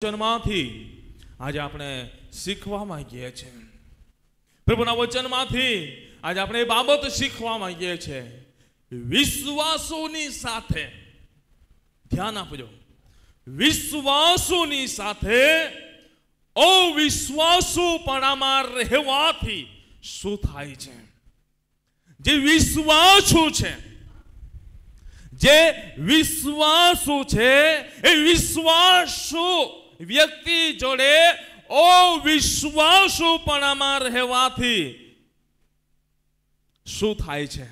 વચનમાંથી આજે આપણે શીખવા માંગીએ છીએ પ્રભુના વચનમાંથી આજે આપણે એ બાબત શીખવા માંગીએ છીએ વિશ્વાસોની સાથે ધ્યાન આપજો વિશ્વાસોની સાથે અવિશ્વાસુપણામાં રહેવાથી શું થાય છે જે વિશ્વાસુ છે જે વિશ્વાસુ છે એ વિશ્વાસુ વ્યક્તિ જોડે અવિશ્વાસુપણામાં રહેવાથી શું થાય છે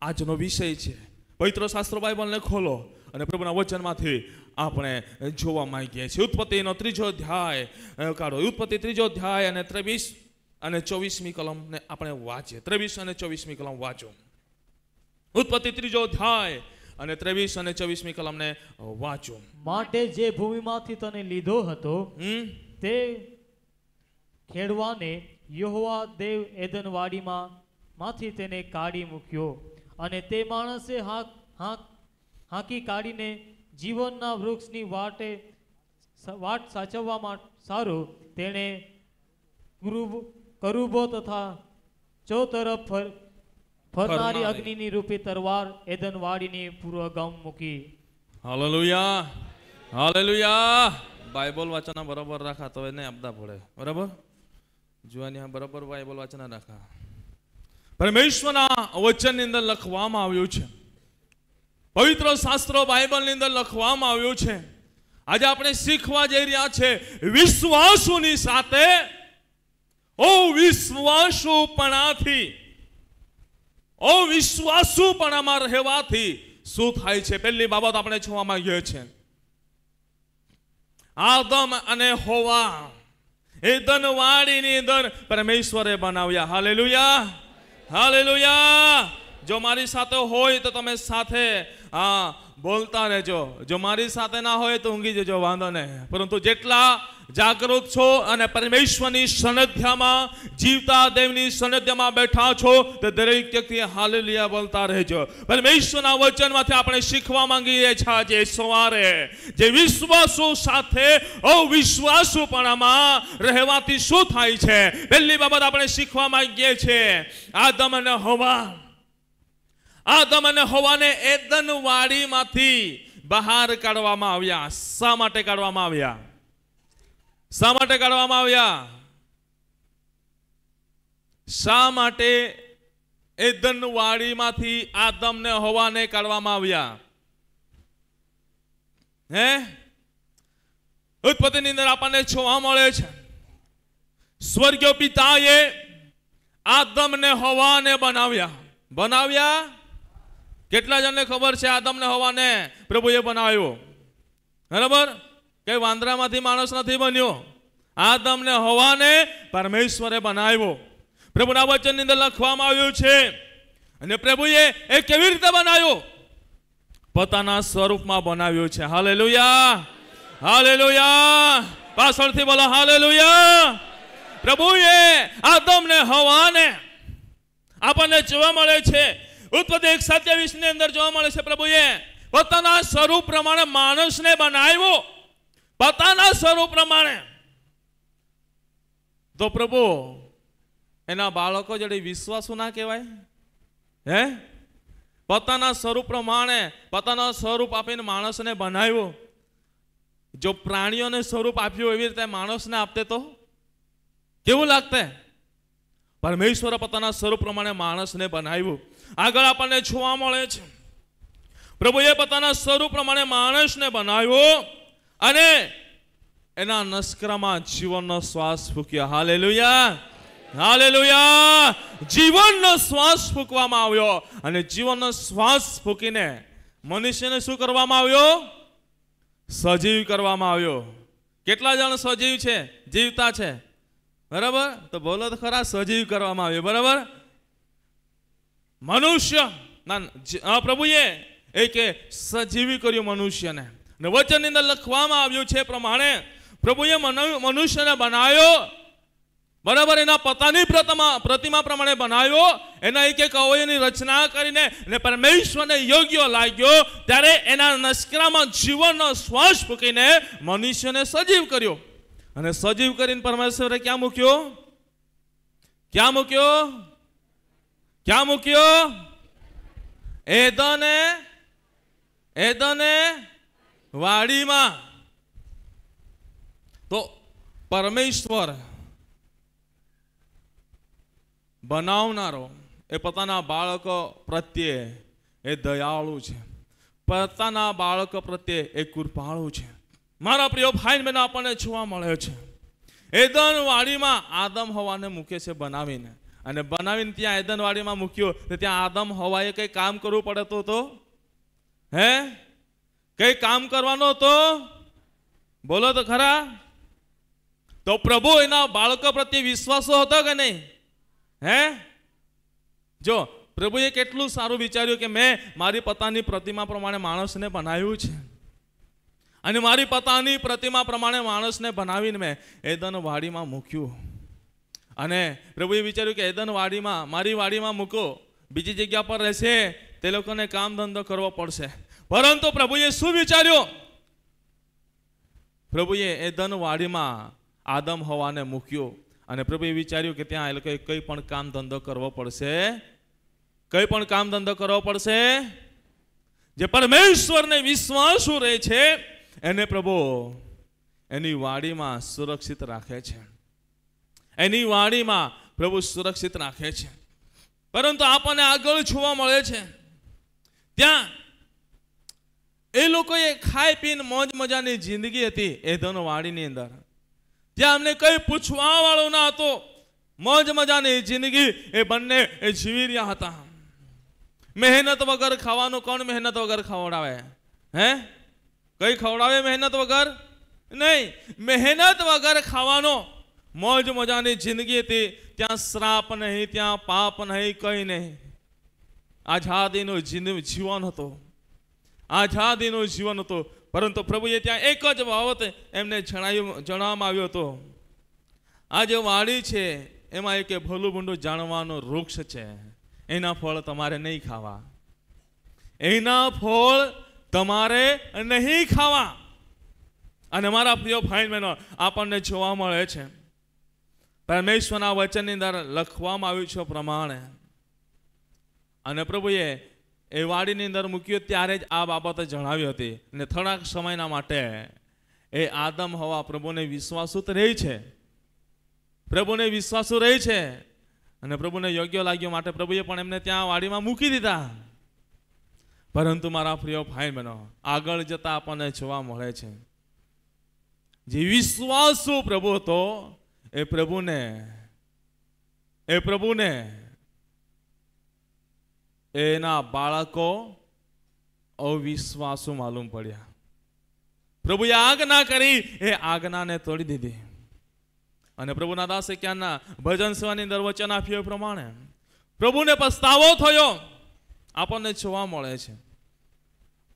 આજનો વિષય છે પવિત્ર શાસ્ત્ર બાઇબલને ખોલો અને પ્રભુના વચનમાંથી આપણે જોવા માંગીએ છીએ ઉત્પત્તિનો ત્રીજો અધ્યાય કાઢો ઉત્પત્તિ ત્રીજો અધ્યાય અને ત્રેવીસ અને ચોવીસમી કલમને આપણે વાંચીએ ત્રેવીસ અને ચોવીસમી કલમ વાંચો ઉત્પત્તિ ત્રીજો અધ્યાય અને ત્રેવીસ અને ચોવીસમી કલમને વાંચો માટે જે ભૂમિમાંથી તને લીધો હતો તે ખેડવાને યોહવા દેવ એદનવાડીમાં માંથી તેને કાઢી મૂક્યો અને તે માણસે હાક હાક હાંકી કાઢીને જીવનના વૃક્ષની વાટે વાટ સાચવવા સારું તેણે કરુબો તથા ચો તરફ ફરનારી અગ્નિની રૂપી તરવાર એદન વાડીની પૂર્વ ગામ મૂકી હાલેલુયા હાલેલુયા બાઇબલ વાંચના બરાબર રાખા તો એને આપદા પડે બરાબર જુવાની હા બરાબર બાઇબલ વાંચના રાખા પરમેશ્વરના વચનની અંદર લખવામાં આવ્યું છે પવિત્ર શાસ્ત્ર ની અંદર લખવામાં આવ્યું છે આજે આપણે શીખવા જઈ રહ્યા છે વિશ્વાસોની સાથે ઓ વિશ્વાસોપણાથી અવિશ્વાસુપણામાં રહેવાથી શું થાય છે પહેલી બાબત આપણે જોવા માંગીએ છે આદમ અને હોવા એ ધનવાડીની અંદર પરમેશ્વરે બનાવ્યા હાલેલુયા હાલેલુયા જો મારી સાથે હોય તો તમે સાથે હા બોલતા રહેજો જો મારી સાથે ના હોય તો ઊંઘી જજો વાંધો નહીં પરંતુ જેટલા જાગૃત છો અને પરમેશ્વરની સનધ્યામાં જીવતા દેવની સનધ્યામાં બેઠા છો તો દરેક વ્યક્તિ હાલેલિયા બોલતા રહેજો પરમેશ્વરના વચનમાંથી આપણે શીખવા માંગીએ છીએ આજે સવારે જે વિશ્વાસો સાથે અવિશ્વાસુપણામાં રહેવાથી શું થાય છે પહેલી બાબત આપણે શીખવા માંગીએ છીએ આદમ અને હવા આદમ અને હવાને એદન વાડીમાંથી બહાર કાઢવામાં આવ્યા શા માટે કાઢવામાં આવ્યા શા માટે કાઢવામાં આવ્યા શા માટે વાડીમાંથી એદનવાડીમાંથી ને હોવાને કાઢવામાં આવ્યા હે ઉત્પત્તિની અંદર આપણને જોવા મળે છે સ્વર્ગીય પિતાએ ને હોવાને બનાવ્યા બનાવ્યા કેટલા જણને ખબર છે ને હોવાને પ્રભુએ બનાવ્યો બરાબર કે વાંદરામાંથી માણસ નથી બન્યો આ તમને હવાને પરમેશ્વરે બનાવ્યો પ્રભુના વચનની અંદર લખવામાં આવ્યું છે અને પ્રભુએ એ કેવી રીતે બનાવ્યો પોતાના સ્વરૂપમાં બનાવ્યો છે હાલે લુયા હાલે લુયા પાછળથી બોલો હાલે લુયા પ્રભુએ આદમને હવાને આપણને જોવા મળે છે ઉત્પત્તિ એક સત્યાવીસ ની અંદર જોવા મળે છે પ્રભુએ પોતાના સ્વરૂપ પ્રમાણે માણસને બનાવ્યો પોતાના સ્વરૂપ પ્રમાણે તો પ્રભુ એના બાળકો જોડે વિશ્વાસુ ના કહેવાય હે પોતાના સ્વરૂપ પ્રમાણે પોતાના સ્વરૂપ આપીને માણસને બનાવ્યો જો પ્રાણીઓને સ્વરૂપ આપ્યું એવી રીતે માણસને આપતે તો કેવું લાગતે પરમેશ્વર પોતાના સ્વરૂપ પ્રમાણે માણસને બનાવ્યું આગળ આપણને જોવા મળે છે પ્રભુએ પોતાના સ્વરૂપ પ્રમાણે માણસને બનાવ્યો અને એના નસ્કરામાં જીવનનો શ્વાસ ફૂક્યો હાલે લુયા હાલે લુયા જીવનનો શ્વાસ ફૂંકવામાં આવ્યો અને જીવનનો શ્વાસ ફૂંકીને મનુષ્યને શું કરવામાં આવ્યો સજીવ કરવામાં આવ્યો કેટલા જણ સજીવ છે જીવતા છે બરાબર તો બોલો તો ખરા સજીવ કરવામાં આવ્યો બરાબર મનુષ્ય ના પ્રભુએ એ કે સજીવી કર્યું મનુષ્યને ને વચનની અંદર લખવામાં આવ્યું છે પ્રમાણે પ્રભુએ મનુષ્યને બનાવ્યો બરાબર એના પતાની પ્રતિમા પ્રતિમા પ્રમાણે બનાવ્યો એના એક એક અવયવની રચના કરીને અને પરમેશ્વરને યોગ્ય લાગ્યો ત્યારે એના નસ્કરામાં જીવનનો શ્વાસ ફૂંકીને મનુષ્યને સજીવ કર્યો અને સજીવ કરીને પરમેશ્વરે ક્યાં મૂક્યો ક્યાં મૂક્યો ક્યાં મૂક્યો એદને એદને વાડીમાં તો પરમેશ્વર બનાવનારો એ પોતાના બાળકો પ્રત્યે એ દયાળુ છે પોતાના બાળકો પ્રત્યે એ કૃપાળુ છે મારા પ્રિય ભાઈ બહેન આપણને જોવા મળે છે એદન વાડીમાં આદમ હવાને મૂકે છે બનાવીને અને બનાવીને ત્યાં એદન વાડીમાં મૂક્યો તો ત્યાં આદમ હવાએ કંઈ કામ કરવું પડતું તો હે કંઈ કામ કરવાનો હતો બોલો તો ખરા તો પ્રભુ એના બાળકો પ્રત્યે વિશ્વાસો હતો કે નહીં હે જો પ્રભુએ કેટલું સારું વિચાર્યું કે મેં મારી પતાની પ્રતિમા પ્રમાણે માણસને બનાવ્યું છે અને મારી પતાની પ્રતિમા પ્રમાણે માણસને બનાવીને મેં એદન વાડીમાં મૂક્યું અને પ્રભુએ વિચાર્યું કે એદન વાડીમાં મારી વાડીમાં મૂકો બીજી જગ્યા પર રહેશે તે લોકોને કામ ધંધો કરવો પડશે પરંતુ પ્રભુએ શું વિચાર્યું પ્રભુએ એ ધનવાડીમાં આદમ હવાને મૂક્યો અને પ્રભુએ વિચાર્યું કે ત્યાં એ લોકોએ કંઈ પણ કામ ધંધો કરવો પડશે કંઈ પણ કામ ધંધો કરવો પડશે જે પરમેશ્વરને વિશ્વાસુ રહે છે એને પ્રભુ એની વાડીમાં સુરક્ષિત રાખે છે એની વાડીમાં પ્રભુ સુરક્ષિત રાખે છે પરંતુ આપણને આગળ જોવા મળે છે ત્યાં એ લોકોએ ખાઈ પીને મોજ મજાની જિંદગી હતી એ ધનવાડીની અંદર જ્યાં અમને કંઈ પૂછવા વાળો ના હતો મોજ મજાની જિંદગી એ બંને એ જીવી રહ્યા હતા મહેનત વગર ખાવાનું કોણ મહેનત વગર ખવડાવે હે કઈ ખવડાવે મહેનત વગર નહીં મહેનત વગર ખાવાનો મોજ મજાની જિંદગી હતી ત્યાં શ્રાપ નહીં ત્યાં પાપ નહીં કંઈ નહીં આઝાદીનું જીવન હતું આઝાદીનું જીવન હતું પરંતુ પ્રભુએ ત્યાં એક જ બાબત એમને જણાવ્યું જણાવવામાં આવ્યો હતો આ જે વાડી છે એમાં એક ભલું ભૂંડું જાણવાનો વૃક્ષ છે એના ફળ તમારે નહીં ખાવા એના ફળ તમારે નહીં ખાવા અને મારા પ્રિય ભાઈ બહેનો આપણને જોવા મળે છે પરમેશ્વરના વચનની અંદર લખવામાં આવ્યું છે પ્રમાણે અને પ્રભુએ એ વાડીની અંદર મૂક્યો ત્યારે જ આ બાબતે જણાવી હતી અને થોડાક સમયના માટે એ આદમ હવા પ્રભુને વિશ્વાસુત રહે છે પ્રભુને વિશ્વાસુ રહે છે અને પ્રભુને યોગ્ય લાગ્યો માટે પ્રભુએ પણ એમને ત્યાં વાડીમાં મૂકી દીધા પરંતુ મારા પ્રિય ભાઈ બનો આગળ જતા આપણને જોવા મળે છે જે વિશ્વાસુ પ્રભુ હતો એ પ્રભુને એ પ્રભુને એના બાળકો અવિશ્વાસુ માલુમ પડ્યા પ્રભુએ આજ્ઞા કરી એ આજ્ઞાને તોડી દીધી અને પ્રભુના દાસે ક્યાંના ભજન સેવાની અંદર વચન આપ્યું એ પ્રમાણે પ્રભુને પસ્તાવો થયો આપણને જોવા મળે છે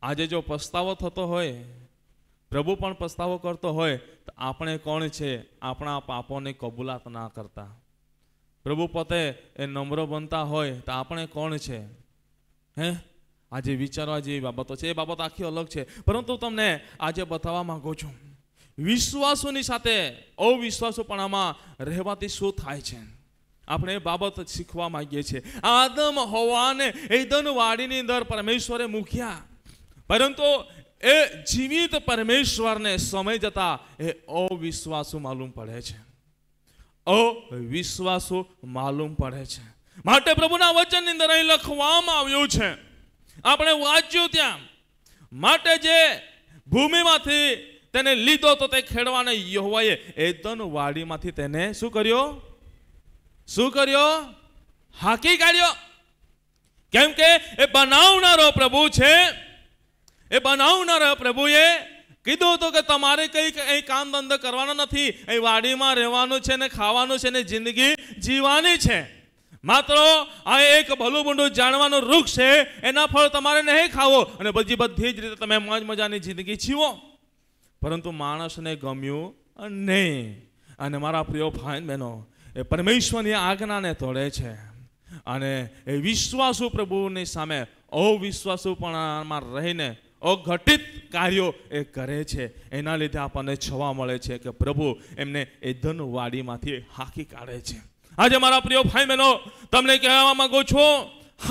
આજે જો પસ્તાવો થતો હોય પ્રભુ પણ પસ્તાવો કરતો હોય તો આપણે કોણ છે આપણા પાપોને કબૂલાત ના કરતા પ્રભુ પોતે એ નમ્ર બનતા હોય તો આપણે કોણ છે હે આજે વિચારવા જેવી બાબતો છે એ બાબત આખી અલગ છે પરંતુ તમને આજે બતાવવા માંગુ છું વિશ્વાસોની સાથે અવિશ્વાસોપણામાં રહેવાથી શું થાય છે આપણે એ બાબત શીખવા માંગીએ છીએ આદમ હોવાને એદન વાડીની અંદર પરમેશ્વરે મૂક્યા પરંતુ એ જીવિત પરમેશ્વરને સમય જતા એ અવિશ્વાસુ માલુમ પડે છે અવિશ્વાસુ માલુમ પડે છે માટે પ્રભુના વચનની અંદર અહીં લખવામાં આવ્યું છે આપણે વાંચ્યું ત્યાં માટે જે ભૂમિમાંથી તેને લીધો તો તે ખેડવાને યહોવાએ એદન વાડીમાંથી તેને શું કર્યો શું કર્યો હાકી કાઢ્યો કેમ કે એ બનાવનારો પ્રભુ છે એ બનાવનારો પ્રભુએ કીધું હતું કે તમારે કંઈક અહીં કામ ધંધો કરવાનો નથી અહીં વાડીમાં રહેવાનું છે ને ખાવાનું છે ને જિંદગી જીવાની છે માત્ર આ એક ભલું ભૂંડું જાણવાનું વૃક્ષ છે એના ફળ તમારે નહીં ખાવો અને બધી બધી જ રીતે તમે મોજ મજાની જિંદગી જીવો પરંતુ માણસને ગમ્યું નહીં અને મારા પ્રિય ભાઈ બહેનો એ પરમેશ્વરની આજ્ઞાને તોડે છે અને એ વિશ્વાસુ પ્રભુની સામે અવિશ્વાસુપણામાં રહીને અઘટિત કાર્યો એ કરે છે એના લીધે આપણને જોવા મળે છે કે પ્રભુ એમને એ ધનવાડીમાંથી હાંકી કાઢે છે આજે મારા પ્રિય ભાઈ બહેનો તમને કહેવા માંગુ છું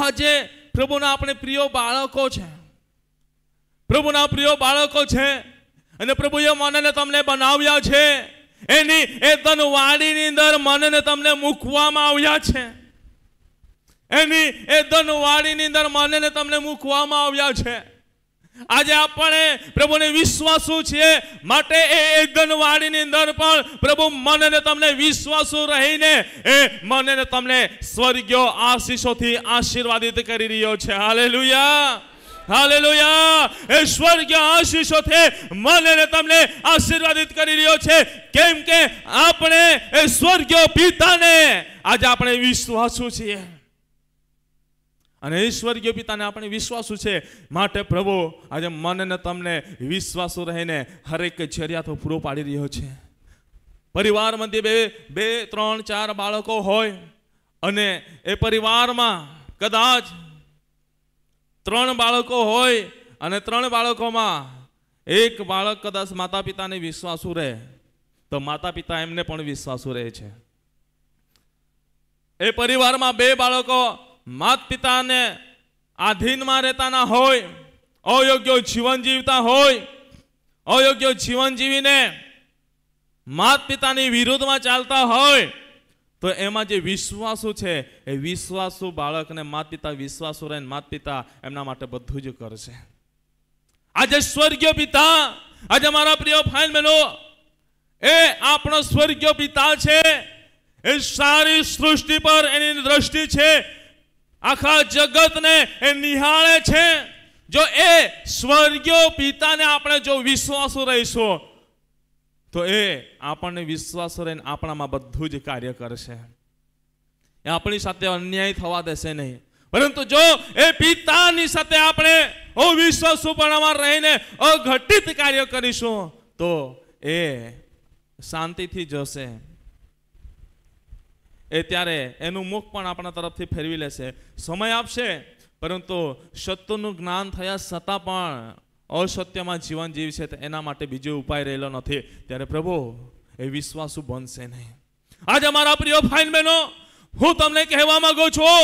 આજે પ્રભુના આપણે પ્રિય બાળકો છે પ્રભુના પ્રિય બાળકો છે અને પ્રભુએ મનને તમને બનાવ્યા છે એની એ ધનવાડીની અંદર મનને તમને મૂકવામાં આવ્યા છે એની એ ધનવાડીની અંદર મનને તમને મૂકવામાં આવ્યા છે આજે આપણે પ્રભુને વિશ્વાસુ છીએ માટે એ ગનવાડીની અંદર પણ પ્રભુ મનને તમને વિશ્વાસુ રહીને એ મનને તમને સ્વર્ગીય આશીષોથી આશીર્વાદિત કરી રહ્યો છે હાલે હાલેલુયા એ સ્વર્ગીય આશીષોથી મને તમને આશીર્વાદિત કરી રહ્યો છે કેમ કે આપણે એ સ્વર્ગીય પિતાને આજે આપણે વિશ્વાસુ છીએ અને ઈશ્વર્ય પિતાને આપણે વિશ્વાસુ છે માટે પ્રભુ આજે મનને તમને વિશ્વાસુ રહીને હરેક જરૂરિયાતો પૂરો પાડી રહ્યો છે પરિવારમાંથી બે બે ત્રણ ચાર બાળકો હોય અને એ પરિવારમાં કદાચ ત્રણ બાળકો હોય અને ત્રણ બાળકોમાં એક બાળક કદાચ માતા પિતાને વિશ્વાસુ રહે તો માતા પિતા એમને પણ વિશ્વાસુ રહે છે એ પરિવારમાં બે બાળકો માત પિતાને આધીનમાં રહેતાના હોય અયોગ્ય જીવન જીવતા હોય અયોગ્ય જીવન જીવીને માત પિતાની વિરુદ્ધમાં ચાલતા હોય તો એમાં જે વિશ્વાસુ છે એ વિશ્વાસુ બાળકને માત પિતા વિશ્વાસુ રહીને માત પિતા એમના માટે બધું જ કરશે આજે સ્વર્ગીય પિતા આજે મારા પ્રિય ફાઇન મેલો એ આપણો સ્વર્ગીય પિતા છે એ સારી સૃષ્ટિ પર એની દ્રષ્ટિ છે આખા જગતને એ નિહાળે છે જો એ સ્વર્ગીય પિતાને આપણે જો વિશ્વાસ રહીશું તો એ આપણને વિશ્વાસ રહીને આપણામાં બધું જ કાર્ય કરશે એ આપણી સાથે અન્યાય થવા દેશે નહીં પરંતુ જો એ પિતાની સાથે આપણે અવિશ્વાસ રહીને અઘટિત કાર્ય કરીશું તો એ શાંતિથી જશે એ ત્યારે એનું મુખ પણ આપણા તરફથી ફેરવી લેશે સમય આપશે પરંતુ સત્યનું જ્ઞાન થયા છતાં પણ અસત્યમાં જીવન જીવશે તો એના માટે બીજો ઉપાય રહેલો નથી ત્યારે પ્રભુ એ વિશ્વાસુ બનશે નહીં આજે અમારા પ્રિય ફાઇન બહેનો હું તમને કહેવા માંગુ છું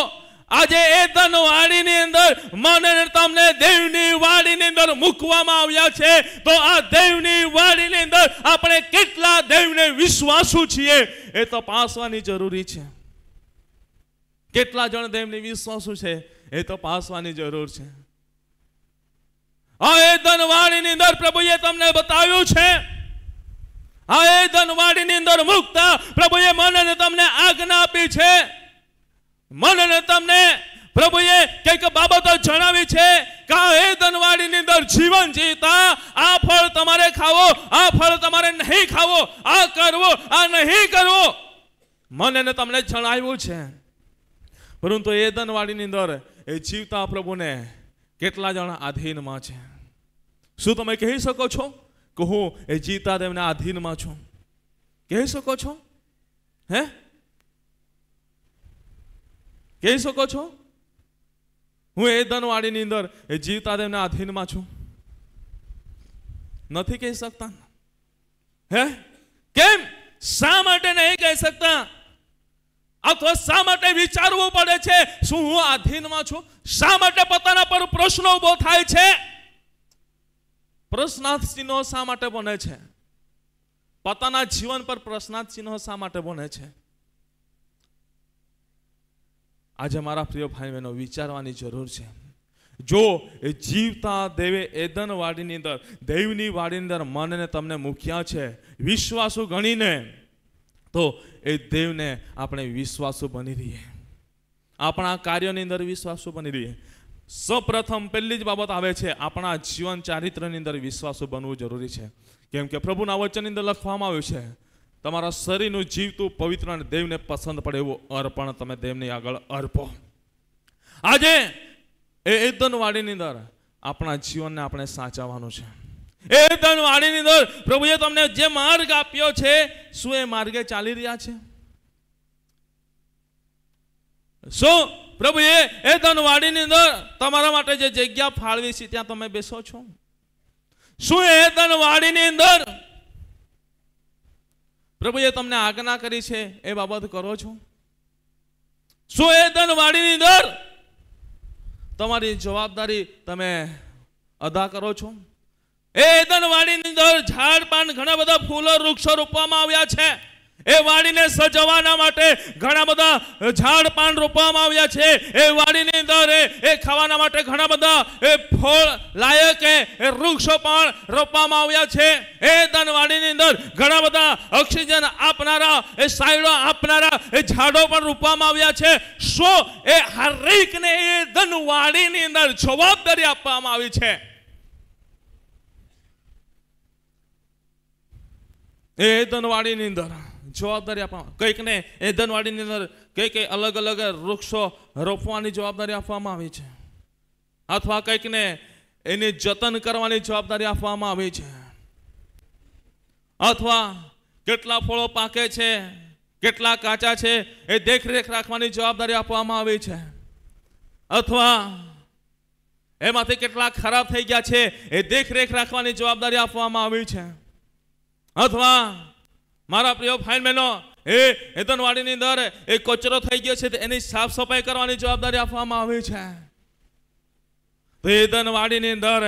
આજે એ ધનવાડીની અંદર મને તમને દેવની વાડીની અંદર મૂકવામાં આવ્યા છે તો આ દેવની વાડીની અંદર આપણે કેટલા દેવને વિશ્વાસુ છીએ એ તો પાસવાની જરૂરી છે કેટલા જણ દેવને વિશ્વાસુ છે એ તો પાસવાની જરૂર છે આ એ ધનવાડીની અંદર પ્રભુએ તમને બતાવ્યું છે આ એ ધનવાડીની અંદર મુકતા પ્રભુએ મને તમને આજ્ઞા આપી છે મન અને તમને પ્રભુએ કંઈક બાબતો જણાવી છે કે એ ધનવાડીની અંદર જીવન જીતા આ ફળ તમારે ખાવો આ ફળ તમારે નહીં ખાવો આ કરવો આ નહીં કરવો મન અને તમને જણાવ્યું છે પરંતુ એ ધનવાડીની અંદર એ જીવતા પ્રભુને કેટલા જણા આધીનમાં છે શું તમે કહી શકો છો કે હું એ જીતા તેમના આધીનમાં છું કહી શકો છો હે કહી શકો છો હું એ ધનવાડીની અંદર એ જીવતા તેમના આધીનમાં છું નથી કહી શકતા હે કેમ શા માટે નહીં કહી શકતા અથવા શા માટે વિચારવું પડે છે શું હું આધીનમાં છું શા માટે પોતાના પર પ્રશ્નો ઉભો થાય છે પ્રશ્નાર્થ ચિહ્નો શા માટે બને છે પોતાના જીવન પર પ્રશ્નાર્થ ચિહ્નો શા માટે બને છે આજે મારા પ્રિય ભાઈ બહેનો વિચારવાની જરૂર છે જો જીવતા દેવે એદન વાડીની અંદર દૈવની વાડીની અંદર મનને તમને મૂક્યા છે વિશ્વાસુ ગણીને તો એ દેવને આપણે વિશ્વાસુ બની રહીએ આપણા કાર્યની અંદર વિશ્વાસુ બની રહીએ સૌપ્રથમ પહેલી જ બાબત આવે છે આપણા જીવન ચારિત્રની અંદર વિશ્વાસુ બનવું જરૂરી છે કેમ કે પ્રભુના વચનની અંદર લખવામાં આવ્યું છે તમારા શરીરનું જીવતું પવિત્ર અને દેવને પસંદ પડે એવું અર્પણ તમે દેવની આગળ અર્પો આજે એ ધનવાડીની અંદર આપણા જીવનને આપણે સાચવવાનું છે એ ધનવાડીની અંદર પ્રભુએ તમને જે માર્ગ આપ્યો છે શું એ માર્ગે ચાલી રહ્યા છે શું પ્રભુએ એ ધનવાડીની અંદર તમારા માટે જે જગ્યા ફાળવી છે ત્યાં તમે બેસો છો શું એ ધનવાડીની અંદર પ્રભુએ તમને આજ્ઞા કરી છે એ બાબત કરો છો શું એ ધનવાડીની દર તમારી જવાબદારી તમે અદા કરો છો એ ધનવાડીની અંદર ઝાડ પાન ઘણા બધા ફૂલો વૃક્ષો રોપવામાં આવ્યા છે એ વાડીને સજવાના માટે ઘણા બધા ઝાડ પાન રોપવામાં આવ્યા છે એ વાડીની અંદર એ ખાવાના માટે ઘણા બધા એ ફળ લાયક એ વૃક્ષો પણ રોપવામાં આવ્યા છે એ ધનવાડીની અંદર ઘણા બધા ઓક્સિજન આપનારા એ સાયડો આપનારા એ ઝાડો પણ રોપવામાં આવ્યા છે શો એ હરેકને એ ધનવાડીની અંદર જવાબદારી આપવામાં આવી છે એ ધનવાડીની અંદર જવાબદારી આપવામાં કંઈકને એધનવાડીની અંદર કંઈ કંઈ અલગ અલગ વૃક્ષો રોપવાની જવાબદારી આપવામાં આવી છે અથવા કંઈકને એને જતન કરવાની જવાબદારી આપવામાં આવી છે અથવા કેટલા ફળો પાકે છે કેટલા કાચા છે એ દેખરેખ રાખવાની જવાબદારી આપવામાં આવી છે અથવા એમાંથી કેટલા ખરાબ થઈ ગયા છે એ દેખરેખ રાખવાની જવાબદારી આપવામાં આવી છે અથવા મારા પ્રિય ફાઇન બહેનો એ હેતનવાડીની અંદર એ કચરો થઈ ગયો છે એની સાફ સફાઈ કરવાની જવાબદારી આપવામાં આવી છે તો હેતનવાડીની અંદર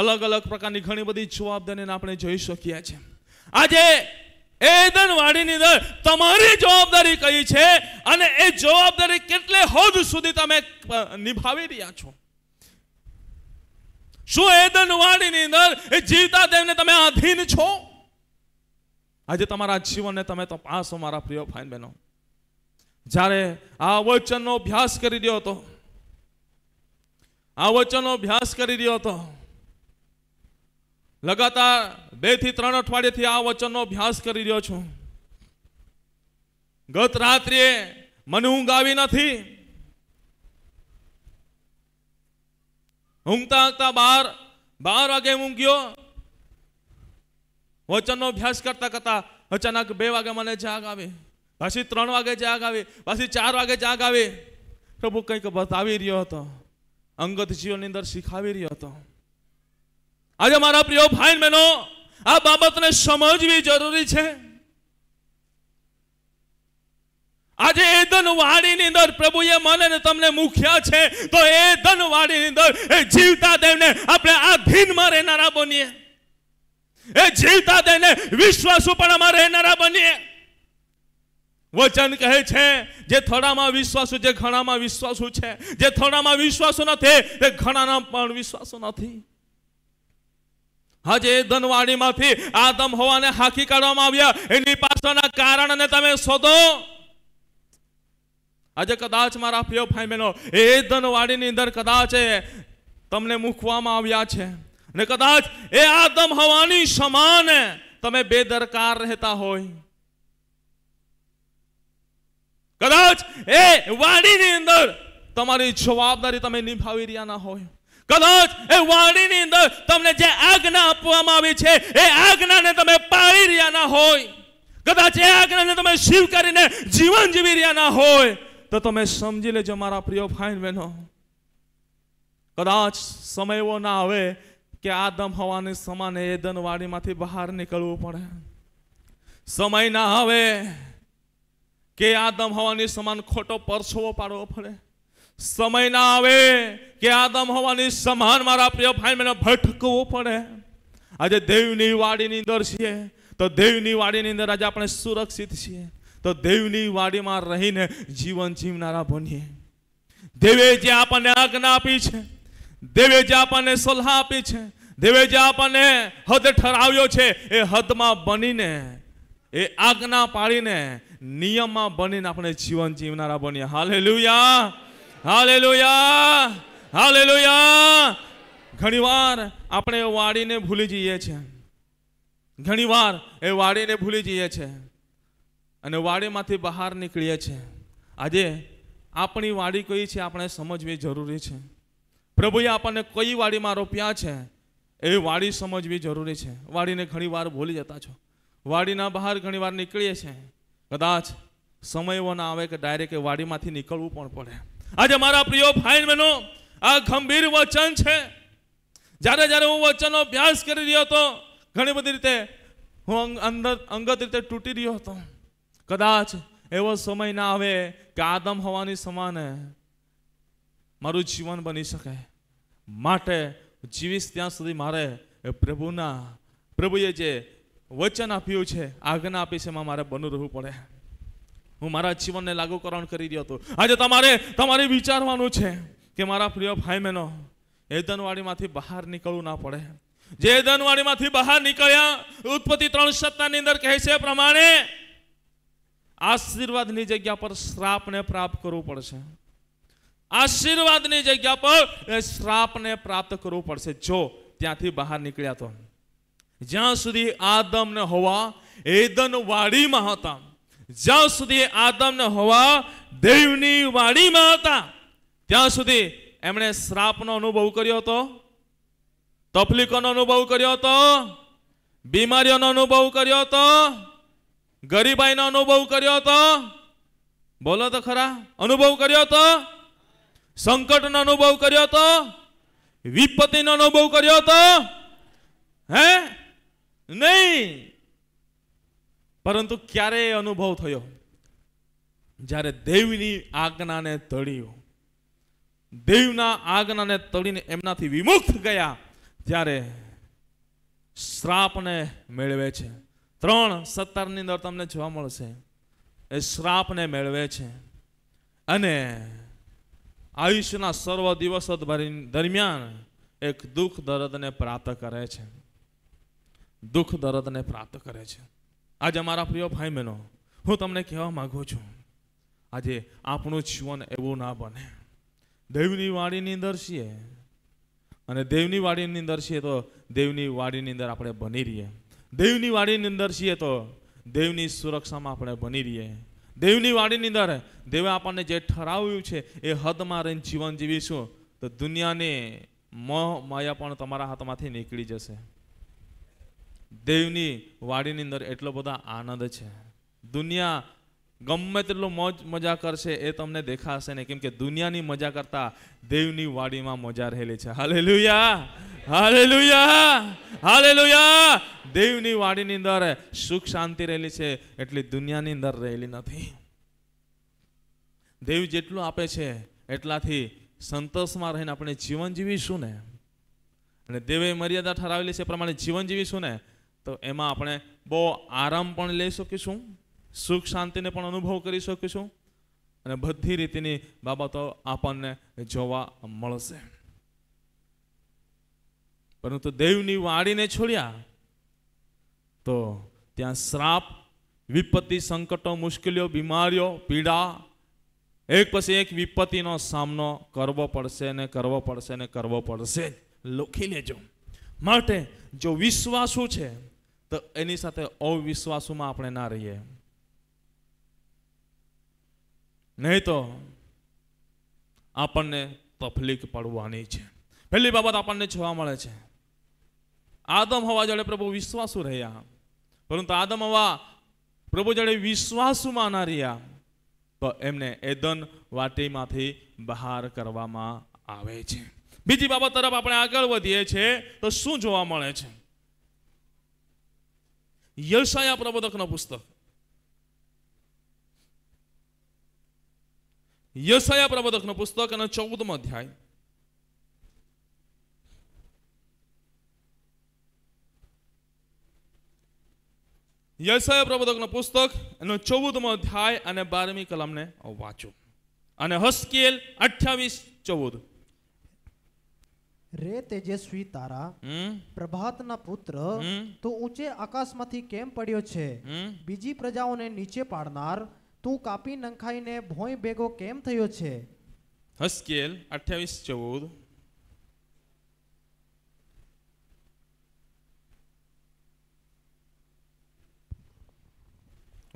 અલગ અલગ પ્રકારની ઘણી બધી જવાબદારીને આપણે જોઈ શકીએ છીએ આજે એદનવાડીની અંદર તમારી જવાબદારી કઈ છે અને એ જવાબદારી કેટલે હદ સુધી તમે નિભાવી રહ્યા છો શું એદનવાડીની અંદર એ જીવતા દેવને તમે આધીન છો આજે તમારા જીવનને તમે તપાસો મારા પ્રિય ફાઇન બહેનો જ્યારે આ વચનનો અભ્યાસ કરી રહ્યો હતો આ વચનનો અભ્યાસ કરી રહ્યો હતો લગાતાર બે થી ત્રણ અઠવાડિયેથી આ વચનનો અભ્યાસ કરી રહ્યો છું ગત રાત્રિએ મને ઊંઘ આવી નથી ઊંઘતા ઊંઘતા બાર બાર વાગે ઊંઘ્યો વચનનો અભ્યાસ કરતા કરતા અચાનક બે વાગે મને જાગ આવે પાછી ત્રણ વાગે જાગ આવે પાછી ચાર વાગે જાગ આવે પ્રભુ કંઈક બતાવી રહ્યો હતો અંગત જીવનની અંદર શીખાવી રહ્યો હતો આજે મારા પ્રિય ભાઈ બહેનો આ બાબતને સમજવી જરૂરી છે આજે એ ધનવાડીની અંદર પ્રભુએ મને ને તમને મુખ્યા છે તો એ ધનવાડીની અંદર એ જીવતા દેવને આપણે આધીનમાં રહેનારા બનીએ એ જીવતા તેને વિશ્વાસ ઉપરમાં રહેનારા બનીએ વચન કહે છે જે થોડામાં વિશ્વાસુ જે ઘણામાં વિશ્વાસુ છે જે થોડામાં વિશ્વાસુ નથી તે ઘણાના પણ વિશ્વાસુ નથી આજે ધનવાણીમાંથી આદમ હોવાને હાકી કાઢવામાં આવ્યા એની પાછળના કારણને તમે શોધો આજે કદાચ મારા પ્રિય ભાઈ બહેનો એ ધનવાડીની અંદર કદાચ તમને મૂકવામાં આવ્યા છે ને કદાચ એ આદમ હવાની સમાન તમે બેદરકાર રહેતા હોય કદાચ એ વાડીની અંદર તમારી જવાબદારી તમે નિભાવી રહ્યા ના હોય કદાચ એ વાણીની અંદર તમને જે આજ્ઞા આપવામાં આવી છે એ આજ્ઞાને તમે પાળી રહ્યા ના હોય કદાચ એ આજ્ઞાને તમે સ્વીકારીને જીવન જીવી રહ્યા ના હોય તો તમે સમજી લેજો મારા પ્રિય ભાઈ બહેનો કદાચ સમય એવો ના આવે કે આદમ હવાની સમાન એદન વાડીમાંથી બહાર નીકળવું પડે સમય ના આવે કે આદમ હવાની સમાન ખોટો પરસવો પાડવો પડે સમય ના આવે કે આદમ હવાની સમાન મારા પ્રિય ભાઈ મને ભટકવું પડે આજે દેવની વાડીની અંદર છીએ તો દેવની વાડીની અંદર આજે આપણે સુરક્ષિત છીએ તો દેવની વાડીમાં રહીને જીવન જીવનારા બનીએ દેવે જે આપણને આજ્ઞા આપી છે દેવે આપણને સલાહ આપી છે દેવે જે આપણને હદ ઠરાવ્યો છે એ હદમાં બનીને એ આજ્ઞા પાડીને નિયમમાં બનીને આપણે જીવન જીવનારા બનીએ હાલે લુયા હાલે લુયા હાલે લુયા ઘણીવાર આપણે વાડીને ભૂલી જઈએ છીએ ઘણીવાર એ વાડીને ભૂલી જઈએ છીએ અને વાડીમાંથી બહાર નીકળીએ છીએ આજે આપણી વાડી કઈ છે આપણે સમજવી જરૂરી છે પ્રભુએ આપણને કઈ વાડીમાં રોપ્યા છે એ વાડી સમજવી જરૂરી છે વાડીને ઘણીવાર ભૂલી જતા છો વાડીના બહાર ઘણીવાર નીકળીએ છીએ કદાચ સમય એવો ના આવે કે ડાયરેક્ટ વાડીમાંથી નીકળવું પણ પડે આજે મારા પ્રિય ભાઈ બહેનો આ ગંભીર વચન છે જ્યારે જ્યારે હું વચનનો અભ્યાસ કરી રહ્યો હતો ઘણી બધી રીતે હું અંદર અંગત રીતે તૂટી રહ્યો હતો કદાચ એવો સમય ના આવે કે આદમ હવાની સમાન મારું જીવન બની શકે માટે જીવીશ ત્યાં સુધી મારે પ્રભુના પ્રભુએ જે વચન આપ્યું છે આજ્ઞા આપી છે એમાં મારે બનવું રહેવું પડે હું મારા જીવનને લાગુ કરણ કરી રહ્યો હતો આજે તમારે તમારે વિચારવાનું છે કે મારા પ્રિય ભાઈ બહેનો એદનવાડીમાંથી બહાર નીકળવું ના પડે જે એદનવાડીમાંથી બહાર નીકળ્યા ઉત્પત્તિ ત્રણ સત્તાની અંદર કહે છે પ્રમાણે આશીર્વાદની જગ્યા પર શ્રાપને પ્રાપ્ત કરવું પડશે આશીર્વાદની જગ્યા પર એ શ્રાપને પ્રાપ્ત કરવું પડશે જો ત્યાંથી બહાર નીકળ્યા તો જ્યાં સુધી આદમ ને હોવા એદન વાડીમાં હતા જ્યાં સુધી આદમ ને હોવા દેવની વાડીમાં હતા ત્યાં સુધી એમણે શ્રાપનો અનુભવ કર્યો હતો તકલીફોનો અનુભવ કર્યો હતો બીમારીઓનો અનુભવ કર્યો હતો ગરીબાઈનો અનુભવ કર્યો હતો બોલો તો ખરા અનુભવ કર્યો હતો સંકટનો અનુભવ કર્યો હતો વિપત્તિનો અનુભવ કર્યો હતો હે નહીં પરંતુ ક્યારે અનુભવ થયો જ્યારે દેવની આજ્ઞાને તળ્યું દેવના આજ્ઞાને તળીને એમનાથી વિમુક્ત ગયા ત્યારે શ્રાપને મેળવે છે ત્રણ સત્તરની અંદર તમને જોવા મળશે એ શ્રાપને મેળવે છે અને આયુષ્યના સર્વ દિવસો દરમિયાન એક દુઃખ દર્દને પ્રાપ્ત કરે છે દુઃખ દર્દને પ્રાપ્ત કરે છે આજે મારા પ્રિય ભાઈ બહેનો હું તમને કહેવા માગું છું આજે આપણું જીવન એવું ના બને દેવની વાડીની અંદર છીએ અને દેવની વાડીની અંદર છીએ તો દેવની વાડીની અંદર આપણે બની રહીએ દેવની વાડીની અંદર છીએ તો દેવની સુરક્ષામાં આપણે બની રહીએ દેવની વાડીની અંદર દેવે આપણને જે ઠરાવ્યું છે એ હદમાં રહીને જીવન જીવીશું તો દુનિયાની મોહ માયા પણ તમારા હાથમાંથી નીકળી જશે દેવની વાડીની અંદર એટલો બધો આનંદ છે દુનિયા ગમે તેટલું મોજ મજા કરશે એ તમને દેખાશે ને કેમ કે દુનિયાની મજા કરતા દેવની વાડીમાં મજા રહેલી છે હાલે લુયા હાલે લુયા હાલે લુયા દેવની વાડીની અંદર સુખ શાંતિ રહેલી છે એટલી દુનિયાની અંદર રહેલી નથી દેવ જેટલું આપે છે એટલાથી સંતોષમાં રહીને આપણે જીવન જીવીશું ને અને દેવે મર્યાદા ઠરાવેલી છે પ્રમાણે જીવન જીવીશું ને તો એમાં આપણે બહુ આરામ પણ લઈ શકીશું સુખ શાંતિને પણ અનુભવ કરી શકીશું અને બધી રીતની બાબતો આપણને જોવા મળશે પરંતુ દેવની વાડીને છોડ્યા તો ત્યાં શ્રાપ વિપત્તિ સંકટો મુશ્કેલીઓ બીમારીઓ પીડા એક પછી એક વિપત્તિનો સામનો કરવો પડશે ને કરવો પડશે ને કરવો પડશે લખી લેજો માટે જો વિશ્વાસુ છે તો એની સાથે અવિશ્વાસુમાં આપણે ના રહીએ નહીં તો આપણને તકલીફ પડવાની છે પહેલી બાબત આપણને જોવા મળે છે આદમ હવા જોડે પ્રભુ વિશ્વાસુ રહ્યા પરંતુ આદમ હવા પ્રભુ જોડે વિશ્વાસુમાં ના રહ્યા તો એમને એદન વાટીમાંથી બહાર કરવામાં આવે છે બીજી બાબત તરફ આપણે આગળ વધીએ છીએ તો શું જોવા મળે છે યશાયા પ્રબોધકનું પુસ્તક યશાયા પ્રબોધકનું પુસ્તક અને ચૌદમો અધ્યાય યશાયા પ્રબોધકનું એનો ચૌદમો અધ્યાય અને બારમી કલમને વાંચો અને હસ્કેલ અઠ્યાવીસ ચૌદ રે તેજસ્વી તારા પ્રભાતના પુત્ર તો ઊંચે આકાશમાંથી કેમ પડ્યો છે બીજી પ્રજાઓને નીચે પાડનાર તું કાપી નંખાઈને ભોંય ભેગો કેમ થયો છે હસ્કેલ અઠ્યાવીસ ચૌદ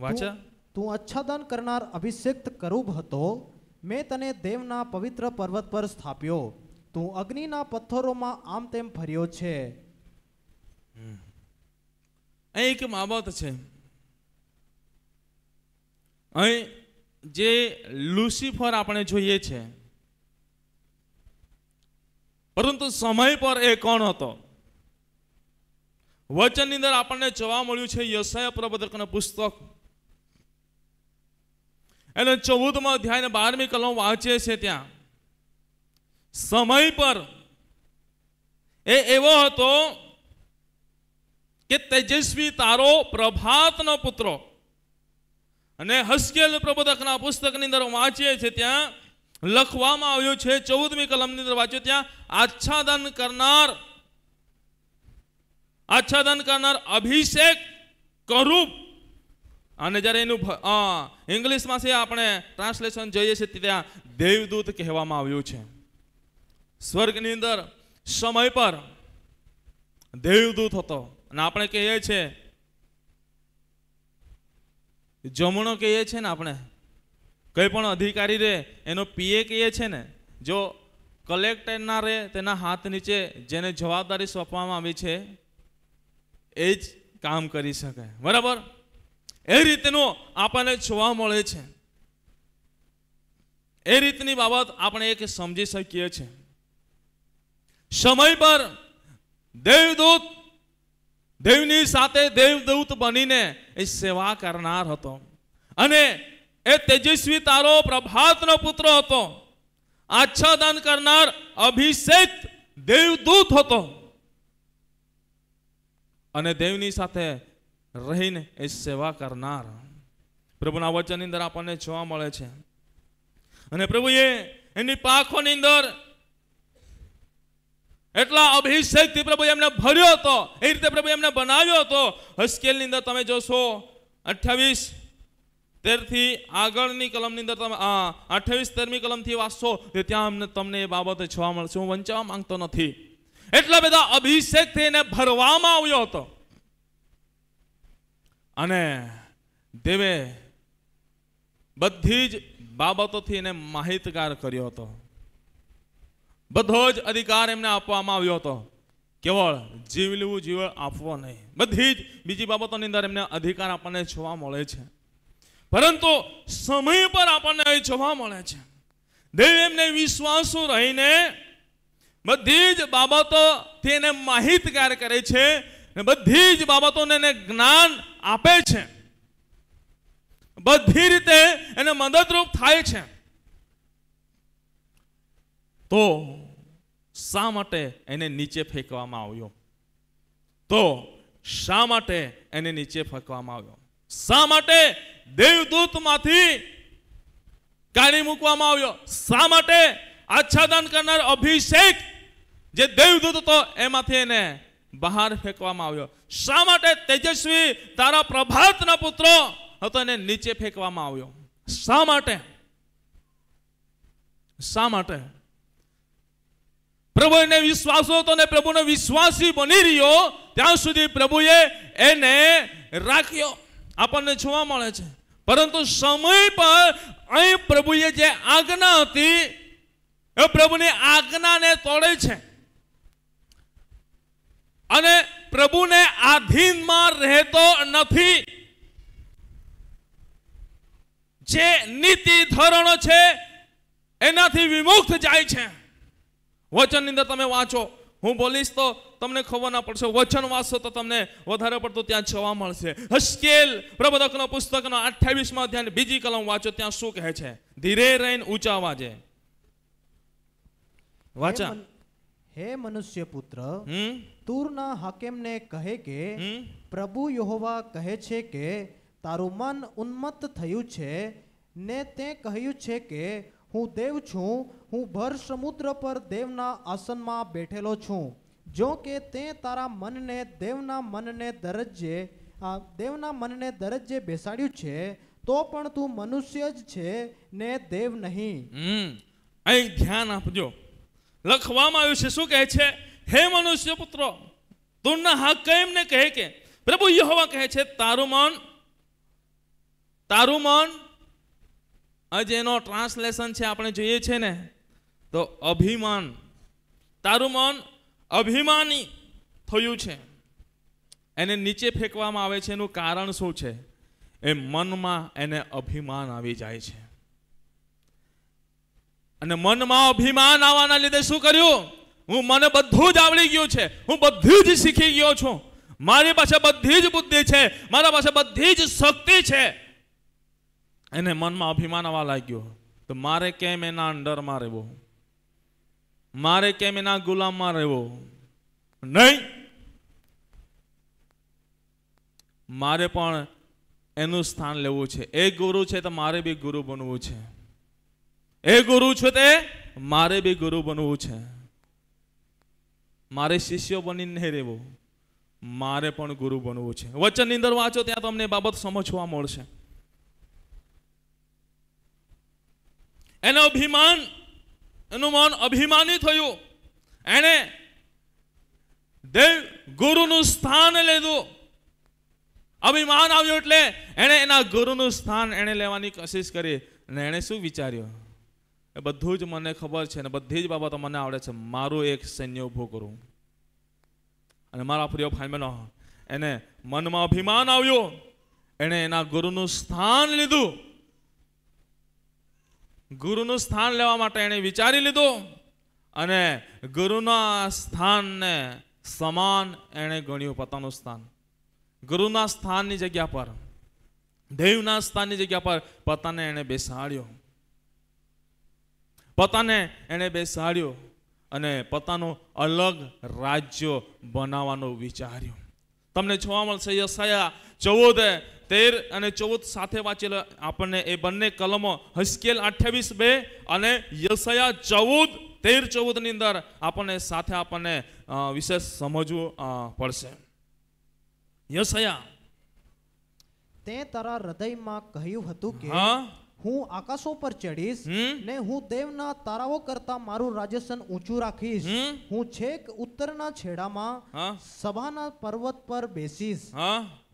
વાચા તું આચ્છાદન કરનાર અભિષેક કરુબ હતો મેં તને દેવના પવિત્ર પર્વત પર સ્થાપ્યો તું અગ્નિના પથ્થરોમાં આમ તેમ ફર્યો છે અહીં એક માબાત છે અહીં જે લુસિફર આપણે જોઈએ છે પરંતુ સમય પર એ કોણ હતો વચનની અંદર આપણને જોવા મળ્યું છે યશાય પ્રબોધકનું પુસ્તક એને ચૌદમાં અધ્યાય બારમી કલમ વાંચે છે ત્યાં સમય પર એ એવો હતો કે તેજસ્વી તારો પ્રભાતનો પુત્રો અને હસ્કેલ પ્રબોધકના પુસ્તકની અંદર વાંચીએ છીએ ત્યાં લખવામાં આવ્યું છે ચૌદમી કલમની અંદર વાંચ્યું ત્યાં આચ્છાદન કરનાર આચ્છાદન કરનાર અભિષેક કરૂપ અને જ્યારે એનું ઇંગ્લિશમાં છે આપણે ટ્રાન્સલેશન જોઈએ છે ત્યાં દેવદૂત કહેવામાં આવ્યું છે સ્વર્ગની અંદર સમય પર દેવદૂત હતો અને આપણે કહીએ છીએ જમણો કહીએ છીએ ને આપણે કંઈ પણ અધિકારી રહે એનો પીએ કહીએ છીએ ને જો કલેક્ટરના રહે તેના હાથ નીચે જેને જવાબદારી સોંપવામાં આવી છે એ જ કામ કરી શકે બરાબર એ રીતનું આપણને જોવા મળે છે એ રીતની બાબત આપણે એક સમજી શકીએ છીએ સમય પર દેવદૂત દેવની સાથે દેવદૂત બનીને એ સેવા કરનાર હતો અને એ તેજસ્વી તારો પ્રભાતનો પુત્ર હતો આચ્છાદન કરનાર અભિષેક દેવદૂત હતો અને દેવની સાથે રહીને એ સેવા કરનાર પ્રભુના વચનની અંદર આપણને જોવા મળે છે અને પ્રભુએ એની પાખોની અંદર એટલા અભિષેકથી પ્રભુ એમને ભર્યો હતો એ રીતે પ્રભુ એમને બનાવ્યો હતો હસ્કેલની અંદર તમે જોશો અઠ્યાવીસ તેરથી આગળની કલમની અંદર તમે આ અઠ્યાવીસ તેરમી કલમથી વાંચશો તો ત્યાં અમને તમને એ બાબતે જોવા મળશે હું વંચાવા માંગતો નથી એટલા બધા અભિષેકથી એને ભરવામાં આવ્યો હતો અને દેવે બધી જ બાબતોથી એને માહિતગાર કર્યો હતો બધો જ અધિકાર એમને આપવામાં આવ્યો હતો કેવળ જીવલેવું જીવ આપવો નહીં બધી જ બીજી બાબતોની અંદર એમને અધિકાર આપણને જોવા મળે છે પરંતુ સમય પર આપણને જોવા મળે છે દેવ એમને વિશ્વાસુ રહીને બધી જ બાબતો તેને માહિતગાર કરે છે ને બધી જ બાબતોને એને જ્ઞાન આપે છે બધી રીતે એને મદદરૂપ થાય છે તો શા માટે એને નીચે ફેંકવામાં આવ્યો તો શા માટે એને નીચે ફેંકવામાં આવ્યો શા માટે દેવદૂતમાંથી કાઢી મૂકવામાં આવ્યો શા માટે આચ્છાદન કરનાર અભિષેક જે દેવદૂત હતો એમાંથી એને બહાર ફેંકવામાં આવ્યો શા માટે તેજસ્વી તારા પ્રભાતના પુત્ર હતો એને નીચે ફેંકવામાં આવ્યો શા માટે શા માટે પ્રભુને વિશ્વાસ હતો ને પ્રભુનો વિશ્વાસી બની રહ્યો ત્યાં સુધી પ્રભુએ એને રાખ્યો આપણને જોવા મળે છે પરંતુ સમય પર અહીં પ્રભુએ જે આજ્ઞા હતી એ પ્રભુની આજ્ઞાને તોડે છે અને પ્રભુને આધીનમાં રહેતો નથી જે નીતિ ધોરણો છે એનાથી વિમુક્ત જાય છે વચનની અંદર તમે વાંચો હું બોલીશ તો તમને ખબર ના પડશે વચન વાંચશો તો તમને વધારે પડતું ત્યાં જોવા મળશે હસ્કેલ પ્રબોધકનો પુસ્તકનો અઠ્યાવીસમાં અધ્યાય બીજી કલમ વાંચો ત્યાં શું કહે છે ધીરે રહીને ઊંચા વાજે વાચા હે મનુષ્ય પુત્ર તૂરના હાકેમને કહે કે પ્રભુ યહોવા કહે છે કે તારું મન ઉન્મત્ત થયું છે ને તે કહ્યું છે કે હું દેવ છું હું ભર સમુદ્ર પર દેવના આસનમાં બેઠેલો છું જો કે તે તારા મનને દેવના મનને દરજ્જે દેવના મનને દરજ્જે બેસાડ્યું છે તો પણ તું મનુષ્ય જ છે ને દેવ નહીં અહીં ધ્યાન આપજો લખવામાં આવ્યું છે શું કહે છે હે મનુષ્ય પુત્ર તુના હા કેમ ને કહે કે પ્રભુ યહોવા કહે છે તારું મન તારું મન આજે એનો ટ્રાન્સલેશન છે આપણે જોઈએ છે ને તો અભિમાન તારું મન અભિમાની થયું છે એને નીચે ફેંકવામાં આવે છે એનું કારણ શું છે એ મનમાં એને અભિમાન આવી જાય છે અને મનમાં અભિમાન આવવાના લીધે શું કર્યું હું મને બધું જ આવડી ગયું છે હું બધું જ શીખી ગયો છું મારી પાસે બધી જ બુદ્ધિ છે મારા પાસે બધી જ શક્તિ છે એને મનમાં અભિમાન આવવા લાગ્યો તો મારે કેમ એના અંડરમાં રહેવો મારે કેમ એના ગુલામમાં રહેવો નહીં મારે પણ એનું સ્થાન લેવું છે એ ગુરુ છે તો મારે બી ગુરુ બનવું છે એ ગુરુ છે તે મારે બી ગુરુ બનવું છે મારે શિષ્ય બનીને નહીં રહેવું મારે પણ ગુરુ બનવું છે વચનની અંદર વાંચો ત્યાં તમને બાબત સમજવા મળશે એનો અભિમાન એનું મન અભિમાની થયું એણે દેવ ગુરુનું સ્થાન લીધું અભિમાન આવ્યું એટલે એણે એના ગુરુનું સ્થાન એણે લેવાની કોશિશ કરી અને એણે શું વિચાર્યું એ બધું જ મને ખબર છે અને બધી જ બાબતો મને આવડે છે મારું એક સૈન્ય ઊભું કરું અને મારા પ્રિય ભાઈ બહેનો એને મનમાં અભિમાન આવ્યું એણે એના ગુરુનું સ્થાન લીધું ગુરુનું સ્થાન લેવા માટે એણે વિચારી લીધું અને ગુરુના સ્થાનને સમાન એણે ગણ્યું પોતાનું સ્થાન ગુરુના સ્થાનની જગ્યા પર દેવના સ્થાનની જગ્યા પર પોતાને એણે બેસાડ્યો પોતાને એણે બેસાડ્યો અને પોતાનું અલગ રાજ્ય બનાવવાનું વિચાર્યું તમને જોવા મળશે યસાયા ચૌદ તેર અને ચૌદ સાથે વાંચેલા આપણને એ બંને કલમો હસ્કેલ અઠ્યાવીસ બે અને યસયા ચૌદ તેર ચૌદની અંદર આપણને સાથે આપણને વિશેષ સમજવું પડશે યસયા તે તારા હૃદયમાં કહ્યું હતું કે હું આકાશો પર ચડીશ ને હું દેવના તારાઓ કરતા મારું રાજસ્થાન ઊંચું રાખીશ હું છેક ઉત્તરના છેડામાં સભાના પર્વત પર બેસીશ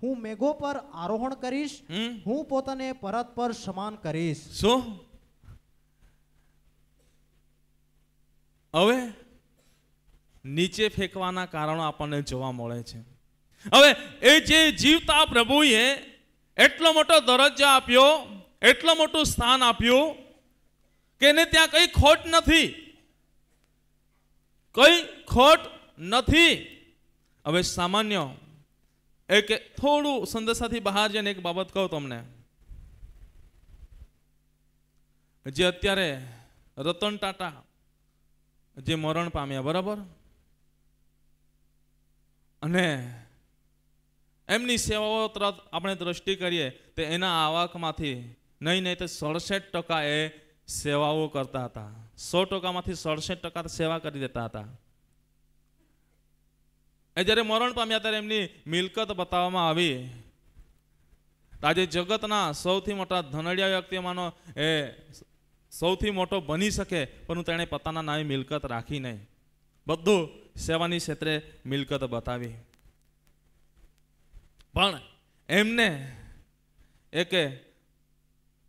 હું મેઘો પર આરોહણ કરીશ હું પોતાને પરત પર સમાન કરીશ શું હવે નીચે ફેંકવાના કારણો આપણને જોવા મળે છે હવે એ જે જીવતા પ્રભુએ એટલો મોટો દરજ્જો આપ્યો એટલું મોટું સ્થાન આપ્યું કે એને ત્યાં કઈ ખોટ નથી કઈ ખોટ નથી હવે સામાન્ય એક થોડું સંદેશાથી બહાર જઈને એક બાબત કહું તમને જે અત્યારે રતન ટાટા જે મરણ પામ્યા બરાબર અને એમની સેવાઓ તરત આપણે દ્રષ્ટિ કરીએ તો એના આવકમાંથી નહીં નહીં તો સડસઠ ટકા એ સેવાઓ કરતા હતા સો ટકામાંથી સડસઠ ટકા સેવા કરી દેતા હતા એ જ્યારે મરણ પામ્યા ત્યારે એમની મિલકત બતાવવામાં આવી આજે જગતના સૌથી મોટા ધનડિયા વ્યક્તિમાંનો એ સૌથી મોટો બની શકે પણ તેણે પોતાના નામે મિલકત રાખી નહીં બધું સેવાની ક્ષેત્રે મિલકત બતાવી પણ એમને એકે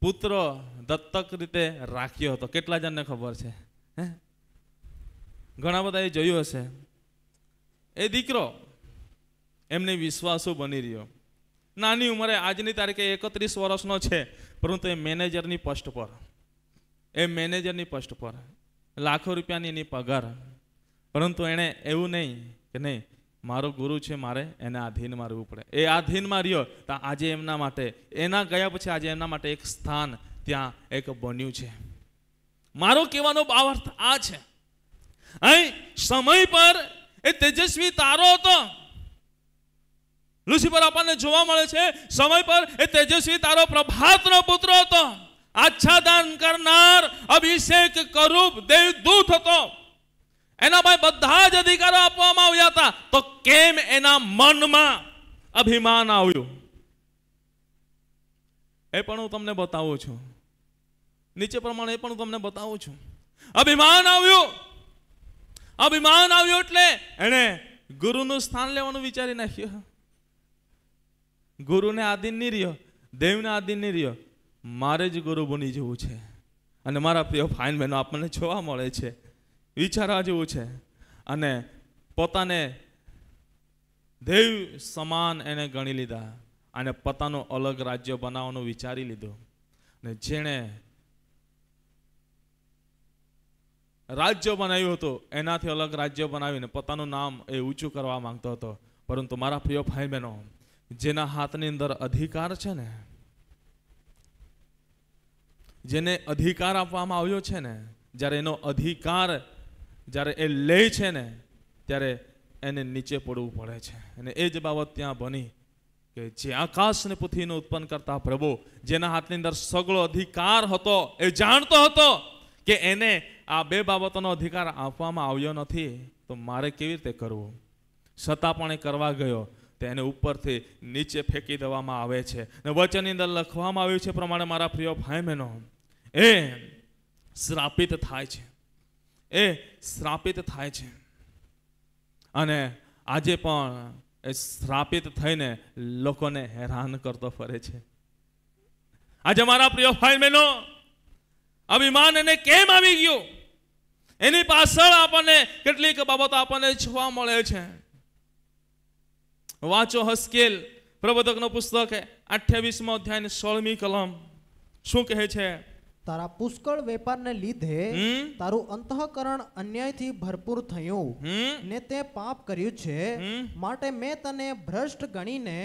પુત્ર દત્તક રીતે રાખ્યો હતો કેટલા જણને ખબર છે હે ઘણા બધા એ જોયું હશે એ દીકરો એમને વિશ્વાસો બની રહ્યો નાની ઉંમરે આજની તારીખે એકત્રીસ વર્ષનો છે પરંતુ એ મેનેજરની પોસ્ટ પર એ મેનેજરની પોસ્ટ પર લાખો રૂપિયાની એની પગાર પરંતુ એણે એવું નહીં કે નહીં મારો ગુરુ છે મારે એને આધીનમાં રહેવું પડે એ આધીનમાં રહ્યો તો આજે એમના માટે એના ગયા પછી આજે એમના માટે એક સ્થાન ત્યાં એક બન્યું છે મારો કહેવાનો ભાવાર્થ આ છે અહીં સમય પર એ તેજસ્વી તારો હતો પર આપણને જોવા મળે છે સમય પર એ તેજસ્વી તારો પ્રભાતનો પુત્ર હતો આચ્છાદાન કરનાર અભિષેક કરૂપ દેવદૂત હતો એના ભાઈ બધા જ અધિકારો આપવામાં આવ્યા હતા તો કેમ એના મનમાં અભિમાન આવ્યું એ પણ હું તમને બતાવું છું નીચે પ્રમાણે એ પણ હું તમને બતાવું છું અભિમાન આવ્યું અભિમાન આવ્યું એટલે એણે ગુરુનું સ્થાન લેવાનું વિચારી નાખ્યું ગુરુને આધીન નહીં રહ્યો દેવને આધીન નહીં રહ્યો મારે જ ગુરુ બની જવું છે અને મારા પ્રિય ફાઇન બહેનો આપણને જોવા મળે છે વિચારા જેવું છે અને પોતાને દેવ સમાન એને ગણી લીધા અને પોતાનું અલગ રાજ્ય બનાવવાનું વિચારી લીધું અને જેણે રાજ્ય બનાવ્યું હતું એનાથી અલગ રાજ્ય બનાવીને પોતાનું નામ એ ઊંચું કરવા માંગતો હતો પરંતુ મારા પ્રિય ભાઈ બહેનો જેના હાથની અંદર અધિકાર છે ને જેને અધિકાર આપવામાં આવ્યો છે ને જ્યારે એનો અધિકાર જ્યારે એ લે છે ને ત્યારે એને નીચે પડવું પડે છે અને એ જ બાબત ત્યાં બની કે જે આકાશને પૃથ્વીને ઉત્પન્ન કરતા પ્રભુ જેના હાથની અંદર સગળો અધિકાર હતો એ જાણતો હતો કે એને આ બે બાબતોનો અધિકાર આપવામાં આવ્યો નથી તો મારે કેવી રીતે કરવું છતાં પણ એ કરવા ગયો તો એને ઉપરથી નીચે ફેંકી દેવામાં આવે છે ને વચનની અંદર લખવામાં આવ્યું છે પ્રમાણે મારા પ્રિય ભાઈ બહેનો એ શ્રાપિત થાય છે એ શ્રાપિત થાય છે અને આજે પણ એ શ્રાપિત થઈને લોકોને હેરાન કરતો ફરે છે આજે મારા પ્રિય ભાઈ બહેનો અભિમાન એને કેમ આવી ગયું એની પાછળ આપણને કેટલીક બાબતો આપણને જોવા મળે છે વાંચો હસ્કેલ પ્રબોધકનું પુસ્તક અઠ્યાવીસમો અધ્યાય સોળમી કલમ શું કહે છે તારા પુષ્કળ વેપારને લીધે તારું અંતઃકરણ અન્યાયથી ભરપૂર થયું ને તે પાપ કર્યું છે માટે મેં તને ભ્રષ્ટ ગણીને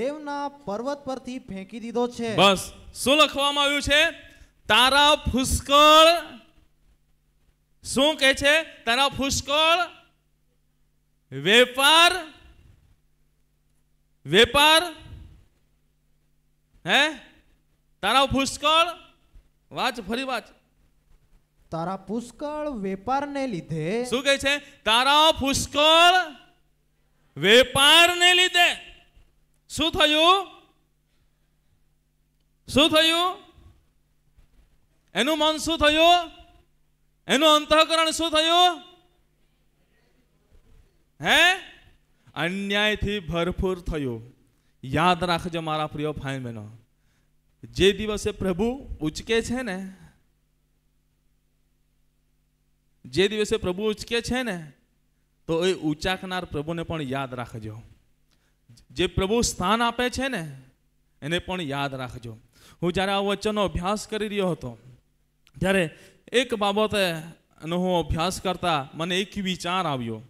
દેવના પર્વત પરથી ફેંકી દીધો છે બસ શું લખવામાં આવ્યું છે તારા પુષ્કળ શું કહે છે તારા પુષ્કળ વેપાર વેપાર હે તારા પુષ્કળ વાંચ ફરી વાંચ તારા પુષ્કળ વેપારને લીધે શું કહે છે તારા પુષ્કળ વેપારને લીધે શું થયું શું થયું એનું મન શું થયું એનું અંતઃકરણ શું થયું હે અન્યાયથી ભરપૂર થયું યાદ રાખજો મારા પ્રિય ભાઈ બહેનો જે દિવસે પ્રભુ ઉચકે છે ને જે દિવસે પ્રભુ ઉચકે છે ને તો એ ઉચાકનાર પ્રભુને પણ યાદ રાખજો જે પ્રભુ સ્થાન આપે છે ને એને પણ યાદ રાખજો હું જ્યારે આ વચનનો અભ્યાસ કરી રહ્યો હતો ત્યારે એક બાબતે નો હું અભ્યાસ કરતા મને એક વિચાર આવ્યો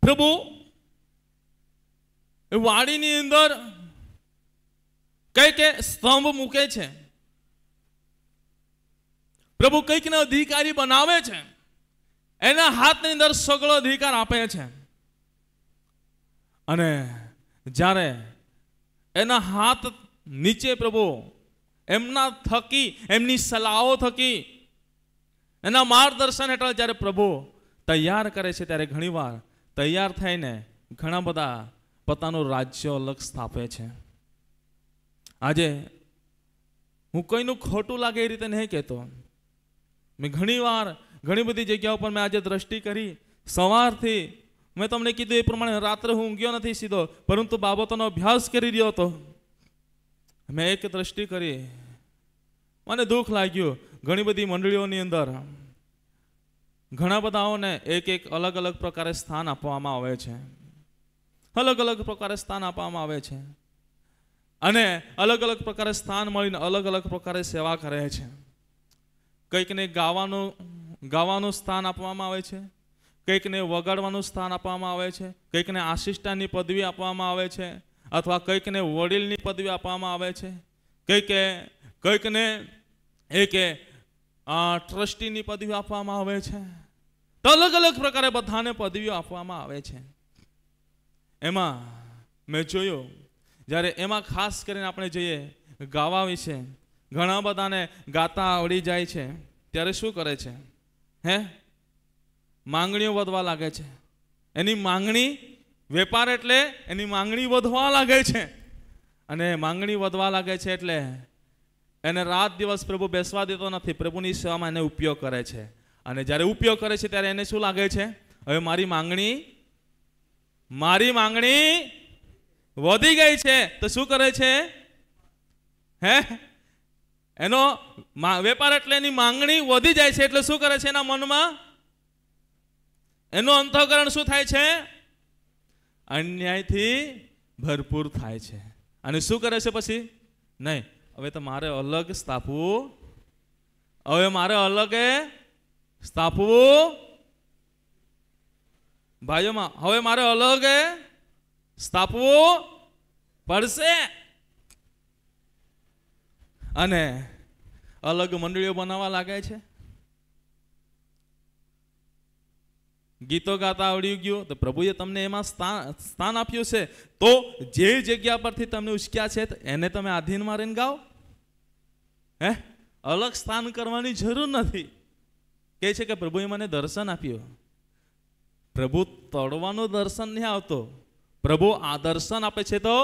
પ્રભુ વાડીની અંદર કઈ કે સ્તંભ મૂકે છે પ્રભુ કંઈકને અધિકારી બનાવે છે એના હાથની અંદર સગળો અધિકાર આપે છે અને જ્યારે એના હાથ નીચે પ્રભુ એમના થકી એમની સલાહો થકી એના માર્ગદર્શન હેઠળ જ્યારે પ્રભુ તૈયાર કરે છે ત્યારે ઘણીવાર તૈયાર થઈને ઘણા બધા પોતાનું રાજ્ય અલગ સ્થાપે છે આજે હું કંઈનું ખોટું લાગે એ રીતે નહીં કહેતો મેં ઘણીવાર ઘણી બધી જગ્યાઓ પર મેં આજે દ્રષ્ટિ કરી સવારથી મેં તમને કીધું એ પ્રમાણે રાત્રે હું ઊંઘ્યો નથી સીધો પરંતુ બાબતોનો અભ્યાસ કરી રહ્યો હતો મેં એક દ્રષ્ટિ કરી મને દુઃખ લાગ્યું ઘણી બધી મંડળીઓની અંદર ઘણા બધાઓને એક એક અલગ અલગ પ્રકારે સ્થાન આપવામાં આવે છે અલગ અલગ પ્રકારે સ્થાન આપવામાં આવે છે અને અલગ અલગ પ્રકારે સ્થાન મળીને અલગ અલગ પ્રકારે સેવા કરે છે કંઈકને ગાવાનું ગાવાનું સ્થાન આપવામાં આવે છે કંઈકને વગાડવાનું સ્થાન આપવામાં આવે છે કંઈકને આશિષ્ટાની પદવી આપવામાં આવે છે અથવા કંઈકને વડીલની પદવી આપવામાં આવે છે કંઈકે કંઈકને એક ટ્રસ્ટીની પદવી આપવામાં આવે છે તો અલગ અલગ પ્રકારે બધાને પદવીઓ આપવામાં આવે છે એમાં મેં જોયું જ્યારે એમાં ખાસ કરીને આપણે જઈએ ગાવા વિશે ઘણા બધાને ગાતા આવડી જાય છે ત્યારે શું કરે છે હે માંગણીઓ વધવા લાગે છે એની માંગણી વેપાર એટલે એની માંગણી વધવા લાગે છે અને માંગણી વધવા લાગે છે એટલે એને રાત દિવસ પ્રભુ બેસવા દેતો નથી પ્રભુની સેવામાં એને ઉપયોગ કરે છે અને જ્યારે ઉપયોગ કરે છે ત્યારે એને શું લાગે છે હવે મારી માંગણી મારી માંગણી વધી ગઈ છે તો શું કરે છે હે એનો વેપાર એટલે એની માંગણી વધી જાય છે એટલે શું કરે છે એના મનમાં એનું અંતઃકરણ શું થાય છે અન્યાયથી ભરપૂર થાય છે અને શું કરે છે પછી નહીં હવે તો મારે અલગ સ્થાપવું હવે મારે અલગ સ્થાપવું ભાઈઓમાં હવે મારે અલગ સ્થાપવું પડશે અને અલગ મંડળીઓ બનાવવા લાગે છે ગીતો ગાતા આવડી ગયું તો પ્રભુએ તમને એમાં સ્થાન સ્થાન આપ્યું છે તો જે જગ્યા પરથી તમને ઉશ્ક્યા છે એને તમે આધીનમાં મારીને ગાઓ હે અલગ સ્થાન કરવાની જરૂર નથી કહે છે કે પ્રભુએ મને દર્શન આપ્યું પ્રભુ તોડવાનો દર્શન નહીં આવતો પ્રભુ આ દર્શન આપે છે તો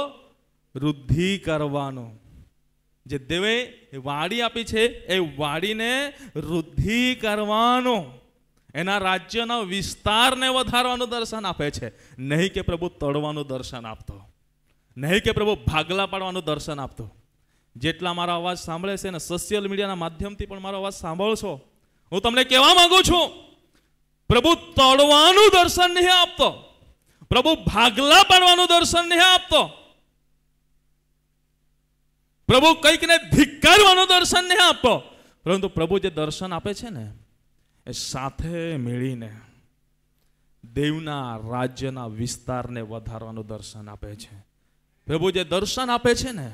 વૃદ્ધિ કરવાનો જે દેવે વાડી આપી છે એ વાડીને વૃદ્ધિ કરવાનો એના રાજ્યના વિસ્તારને વધારવાનું દર્શન આપે છે નહીં કે પ્રભુ તળવાનું દર્શન આપતો નહીં કે પ્રભુ ભાગલા પાડવાનું દર્શન આપતો જેટલા મારા અવાજ સાંભળે છે ને સોશિયલ મીડિયાના માધ્યમથી પણ મારો અવાજ સાંભળશો હું તમને કહેવા માંગુ છું પ્રભુ તળવાનું દર્શન નહીં આપતો પ્રભુ ભાગલા પાડવાનું દર્શન નહીં આપતો પ્રભુ કંઈકને ધિક્કારવાનું દર્શન નહીં આપતો પરંતુ પ્રભુ જે દર્શન આપે છે ને એ સાથે મેળીને દેવના રાજ્યના વિસ્તારને વધારવાનું દર્શન આપે છે પ્રભુ જે દર્શન આપે છે ને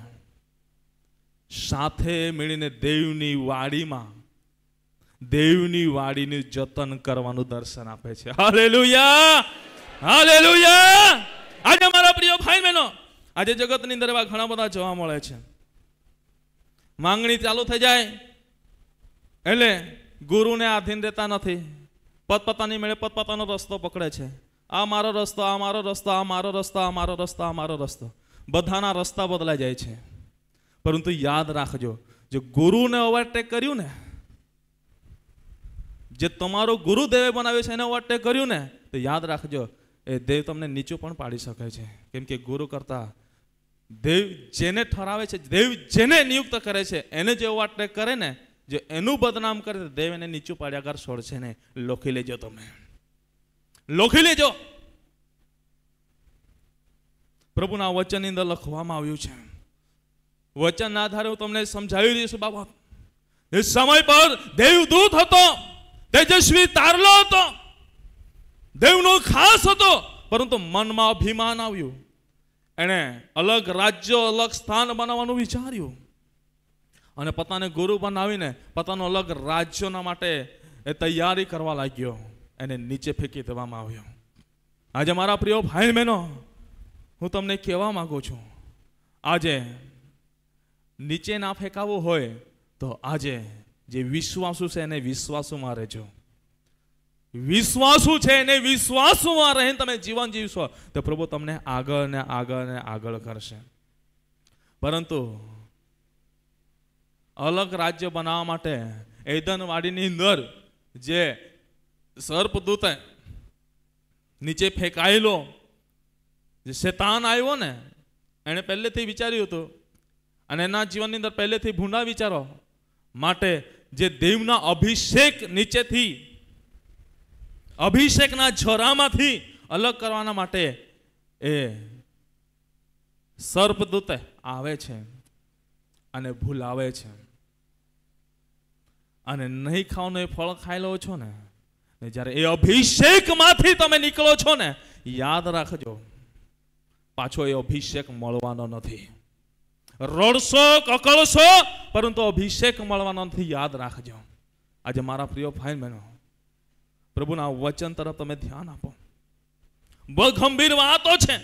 સાથે મેળીને દેવની વાડીમાં દેવની વાડીને જતન કરવાનું દર્શન આપે છે હાલેલુયા હાલેલુયા આજે મારા પ્રિય ભાઈ બહેનો આજે જગતની અંદર એવા ઘણા બધા જોવા મળે છે માંગણી ચાલુ થઈ જાય એટલે ગુરુને આધીન રહેતા નથી પતપતાની મેળે પતપતાનો રસ્તો પકડે છે આ મારો રસ્તો આ મારો રસ્તો આ મારો રસ્તો આ મારો રસ્તો આ મારો રસ્તો બધાના રસ્તા બદલાઈ જાય છે પરંતુ યાદ રાખજો જે ગુરુને ઓવરટેક કર્યું ને જે તમારો ગુરુદેવે બનાવ્યો છે એને ઓવરટેક કર્યું ને તો યાદ રાખજો એ દેવ તમને નીચું પણ પાડી શકે છે કેમ કે ગુરુ કરતા દેવ જેને ઠરાવે છે દેવ જેને નિયુક્ત કરે છે એને જે વાટને કરે ને જે એનું બદનામ કરે તો દેવ એને નીચું પાડ્યા કર છોડશે ને લોખી લેજો તમે લોખી લેજો પ્રભુના વચનની અંદર લખવામાં આવ્યું છે વચનના આધારે હું તમને સમજાવી રહ્યો છું બાબત એ સમય પર દેવદૂત હતો તેજસ્વી તારલો હતો દેવનો ખાસ હતો પરંતુ મનમાં અભિમાન આવ્યું એણે અલગ રાજ્ય અલગ સ્થાન બનાવવાનું વિચાર્યું અને પોતાને ગુરુ બનાવીને પોતાનું અલગ રાજ્યોના માટે એ તૈયારી કરવા લાગ્યો એને નીચે ફેંકી દેવામાં આવ્યો આજે મારા પ્રિય ભાઈ બહેનો હું તમને કહેવા માગું છું આજે નીચે ના ફેંકાવવું હોય તો આજે જે વિશ્વાસુ છે એને વિશ્વાસુમાં રહેજો વિશ્વાસુ છે એને વિશ્વાસમાં રહીને તમે જીવન જીવશો તો પ્રભુ તમને આગળ ને આગળ ને આગળ કરશે પરંતુ અલગ રાજ્ય બનાવવા માટે એદનવાડીની અંદર જે સર્પદૂતે નીચે ફેંકાયેલો જે શેતાન આવ્યો ને એણે પહેલેથી વિચાર્યું હતું અને એના જીવનની અંદર પહેલેથી ભૂંડા વિચારો માટે જે દેવના અભિષેક નીચેથી અભિષેકના ઝરામાંથી અલગ કરવાના માટે એ સર્પદૂત આવે છે અને ભૂલાવે છે અને નહીં ખાવાનો એ ફળ ખાઈ લો છો ને જ્યારે એ અભિષેકમાંથી તમે નીકળો છો ને યાદ રાખજો પાછો એ અભિષેક મળવાનો નથી રડશો કકળશો પરંતુ અભિષેક મળવાનો નથી યાદ રાખજો આજે મારા પ્રિય ભાઈ બહેનો પ્રભુના વચન તરફ તમે ધ્યાન આપો બહુ ગંભીર વાતો છે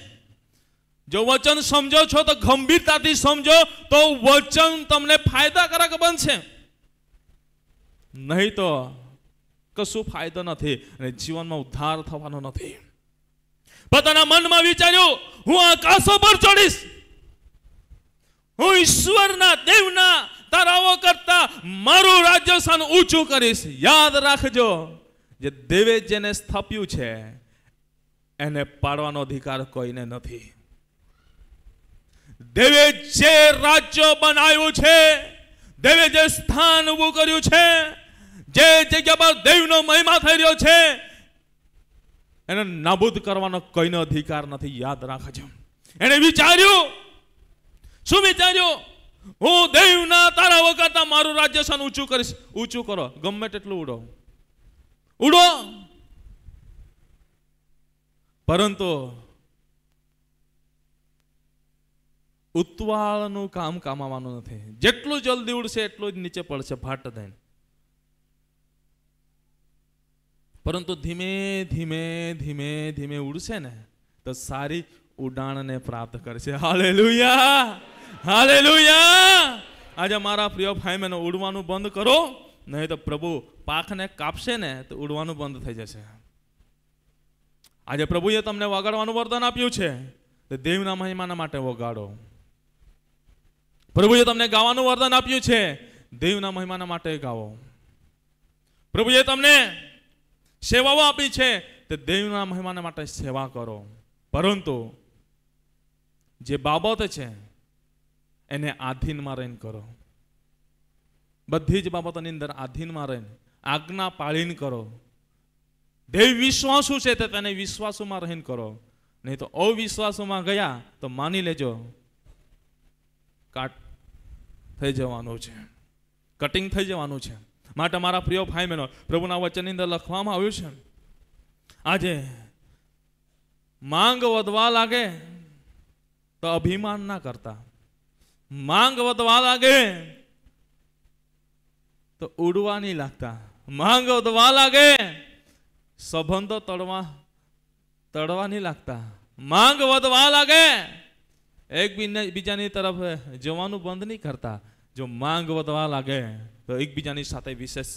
જો વચન સમજો છો તો ગંભીરતાથી સમજો તો વચન તમને ફાયદાકારક બનશે નહીં તો કશું ફાયદો નથી અને જીવનમાં ઉદ્ધાર થવાનો નથી પોતાના મનમાં વિચાર્યું હું આકાશો પર ચડીશ હું ઈશ્વરના દેવના તારાઓ કરતા મારું રાજ્ય સ્થાન ઊંચું કરીશ યાદ રાખજો જે દેવે જેને સ્થાપ્યું છે એને પાડવાનો અધિકાર કોઈને નથી દેવે જે રાજ્ય બનાવ્યું છે દેવે જે સ્થાન ઊભું કર્યું છે જે જગ્યા પર દેવનો મહિમા થઈ રહ્યો છે એને નાબૂદ કરવાનો કોઈનો અધિકાર નથી યાદ રાખજો એને વિચાર્યું શું વિચાર્યું હું દેવના તારા વગરતા મારું રાજ્ય સ્થાન ઊંચું કરીશ ઊંચું કરો ગમે તેટલું ઉડો ઉડો પરંતુ ઉત્વાળનું કામ કામાવાનું નથી જેટલું જલ્દી ઉડશે એટલું જ નીચે પડશે ફાટ થઈને પરંતુ ધીમે ધીમે ધીમે ધીમે ઉડશે ને તો સારી ઉડાણને પ્રાપ્ત કરશે હાલે હાલે હાલેલુયા આજે મારા પ્રિય ભાઈ મેનો ઉડવાનું બંધ કરો નહીં તો પ્રભુ પાકને કાપશે ને તો ઉડવાનું બંધ થઈ જશે આજે પ્રભુએ તમને વગાડવાનું વરદાન આપ્યું છે તો દેવના મહિમાના માટે વગાડો પ્રભુએ તમને ગાવાનું વરદાન આપ્યું છે દેવના મહિમાના માટે ગાવો પ્રભુએ તમને સેવાઓ આપી છે તે દેવના મહિમાના માટે સેવા કરો પરંતુ જે બાબત છે એને આધીનમાં રહીને કરો બધી જ બાબતોની અંદર આધીનમાં રહીને આજ્ઞા પાળીને કરો દેવ વિશ્વાસુ છે તે તેને વિશ્વાસોમાં રહીને કરો નહીં તો અવિશ્વાસોમાં ગયા તો માની લેજો કાટ થઈ જવાનું છે કટિંગ થઈ જવાનું છે માટે મારા પ્રિય ભાઈ બહેનો પ્રભુના વચનની અંદર લખવામાં આવ્યું છે આજે માંગ વધવા લાગે તો અભિમાન ના કરતા માંગ વધવા લાગે તો ઉડવા નહીં લાગતા માંગ તો લાગે સંબંધો તળવા તળવા નહીં લાગતા માંગ વધવા લાગે એકબીજાની તરફ જવાનું બંધ નહીં કરતા જો માંગ વધવા લાગે તો એકબીજાની સાથે વિશેષ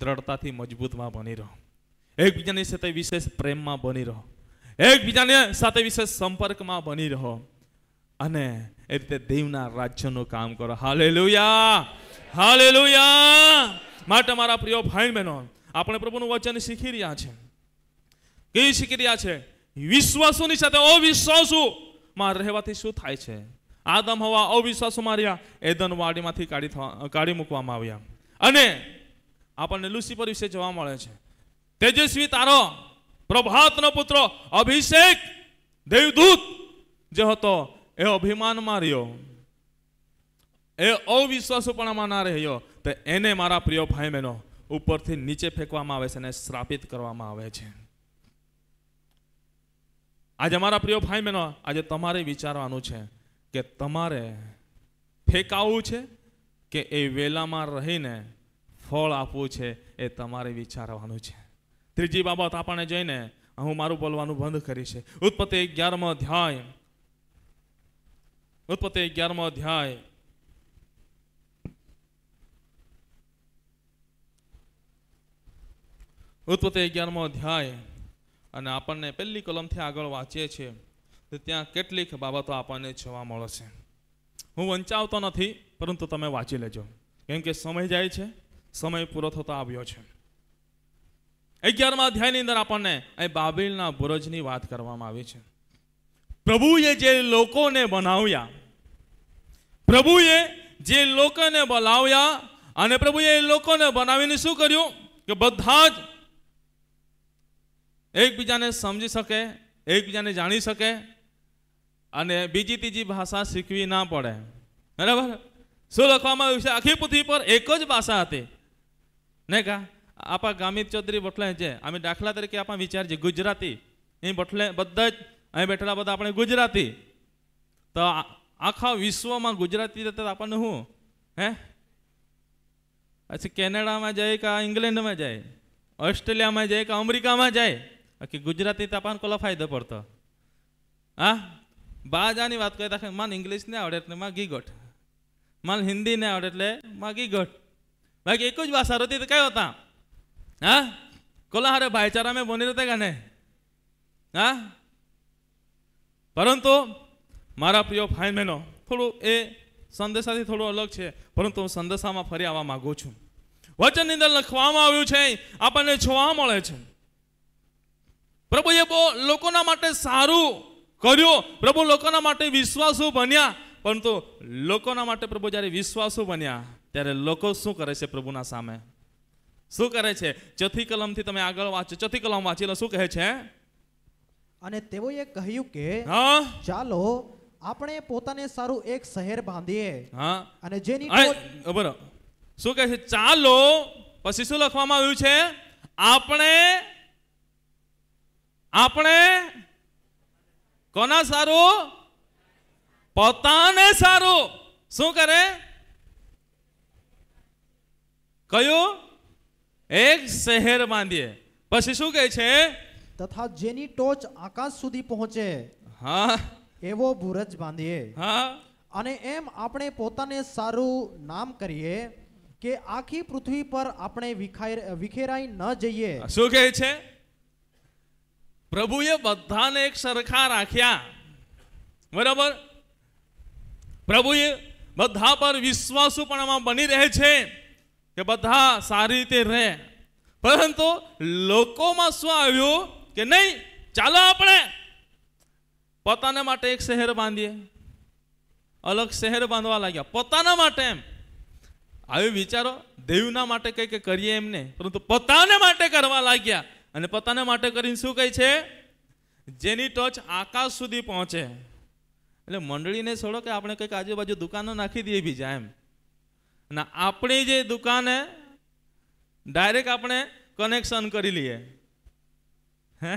દ્રઢતાથી મજબૂતમાં બની રહો એકબીજાની સાથે વિશેષ પ્રેમમાં બની રહો એકબીજાની સાથે વિશેષ સંપર્કમાં બની રહો અને એ રીતે દેવના રાજ્યનું કામ કરો હાલે હાલેલુયા માટે મારા પ્રિય ભાઈ બહેનો આપણે પ્રભુનું વચન શીખી રહ્યા છે કે શીખી રહ્યા છે વિશ્વાસોની સાથે અવિશ્વાસો માં રહેવાથી શું થાય છે આદમ હવા અવિશ્વાસો માર્યા એદન વાડીમાંથી કાઢી થવા કાઢી મૂકવામાં આવ્યા અને આપણને લુસીફર વિશે જોવા મળે છે તેજસ્વી તારો પ્રભાતનો પુત્ર અભિષેક દેવદૂત જે હતો એ અભિમાન માર્યો એ અવિશ્વાસુ પણ ના રહ્યો તો એને મારા પ્રિય ભાઈ બહેનો ઉપરથી નીચે ફેંકવામાં આવે છે અને શ્રાપિત કરવામાં આવે છે આજે મારા પ્રિય ભાઈ બહેનો આજે તમારે વિચારવાનું છે કે તમારે ફેંકાવવું છે કે એ વેલામાં રહીને ફળ આપવું છે એ તમારે વિચારવાનું છે ત્રીજી બાબત આપણને જઈને હું મારું બોલવાનું બંધ કરી છે ઉત્પત્તિ અગિયારમો અધ્યાય ઉત્પત્તિ અગિયારમો અધ્યાય ઉત્પત્તિ અગિયારમો અધ્યાય અને આપણને પહેલી કલમથી આગળ વાંચીએ છીએ તો ત્યાં કેટલીક બાબતો આપણને જોવા મળે છે હું વંચાવતો નથી પરંતુ તમે વાંચી લેજો કેમ કે સમય જાય છે સમય પૂરો થતો આવ્યો છે અગિયારમા અધ્યાયની અંદર આપણને અહીં બાબિલના બુરજની વાત કરવામાં આવી છે પ્રભુએ જે લોકોને બનાવ્યા પ્રભુએ જે લોકોને બોલાવ્યા અને પ્રભુએ એ લોકોને બનાવીને શું કર્યું કે બધા જ એકબીજાને સમજી શકે એકબીજાને જાણી શકે અને બીજી ત્રીજી ભાષા શીખવી ના પડે બરાબર શું લખવામાં આવ્યું છે આખી પૃથ્વી પર એક જ ભાષા હતી ને કા આપા ગામિત ચૌધરી બટલે છે અમે દાખલા તરીકે આપણા વિચાર છે ગુજરાતી એ બટલે બધા જ અહીં બેઠેલા બધા આપણે ગુજરાતી તો આખા વિશ્વમાં ગુજરાતી આપણને શું હે પછી કેનેડામાં જાય કે ઇંગ્લેન્ડમાં જાય ઓસ્ટ્રેલિયામાં જાય કે અમેરિકામાં જાય બાકી ગુજરાતી તો કોલો ફાયદો પડતો હા બાજાની વાત કરીએ તો માન ઇંગ્લિશ ને આવડે એટલે માં ગીગોટ માન હિન્દી ને આવડે એટલે માં ગીગોટ બાકી એક જ ભાષા રહેતી તો કયો હતા હા કોલા હારે ભાઈચારા મેં બની બોની કા ને હા પરંતુ મારા પ્રિય ભાઈ બહેનો થોડું એ સંદેશાથી થોડું અલગ છે પરંતુ હું સંદેશામાં ફરી આવવા માગું છું વચનની અંદર લખવામાં આવ્યું છે આપણને જોવા મળે છે પ્રભુએ બહુ લોકોના માટે સારું કર્યું પ્રભુ લોકોના માટે વિશ્વાસુ બન્યા પરંતુ લોકોના માટે પ્રભુ જ્યારે વિશ્વાસુ બન્યા ત્યારે લોકો શું કરે છે પ્રભુના સામે શું કરે છે ચોથી કલમથી તમે આગળ વાંચો ચોથી કલમ વાંચી શું કહે છે અને તેઓએ કહ્યું કે ચાલો આપણે પોતાને સારું એક શહેર બાંધીએ હા અને જેની બરાબર શું કહે છે ચાલો પછી શું લખવામાં આવ્યું છે આપણે આપણે કોના સારું પોતાને સારું શું કરે કયું એક શહેર બાંધીએ પછી શું કહે છે તથા જેની ટોચ આકાશ સુધી પહોંચે હા એવો ભૂરજ બાંધીએ હા અને એમ આપણે પોતાને સારું નામ કરીએ કે આખી પૃથ્વી પર આપણે વિખેરાઈ ન જઈએ શું કહે છે પ્રભુએ બધાને એક સરખા રાખ્યા બરાબર પ્રભુએ બધા પર વિશ્વાસુ પણ આમાં બની રહે છે કે બધા સારી રીતે રહે પરંતુ લોકોમાં શું આવ્યું કે નહીં ચાલો આપણે પોતાના માટે એક શહેર બાંધીએ અલગ શહેર બાંધવા લાગ્યા પોતાના માટે એમ આવી વિચારો દેવના માટે કંઈક કરીએ એમને પરંતુ પોતાને માટે કરવા લાગ્યા અને પોતાના માટે કરીને શું કહે છે જેની ટોચ આકાશ સુધી પહોંચે એટલે મંડળીને છોડો કે આપણે કંઈક આજુબાજુ દુકાનો નાખી દઈએ બીજા એમ અને આપણી જે દુકાને ડાયરેક્ટ આપણે કનેક્શન કરી લઈએ હે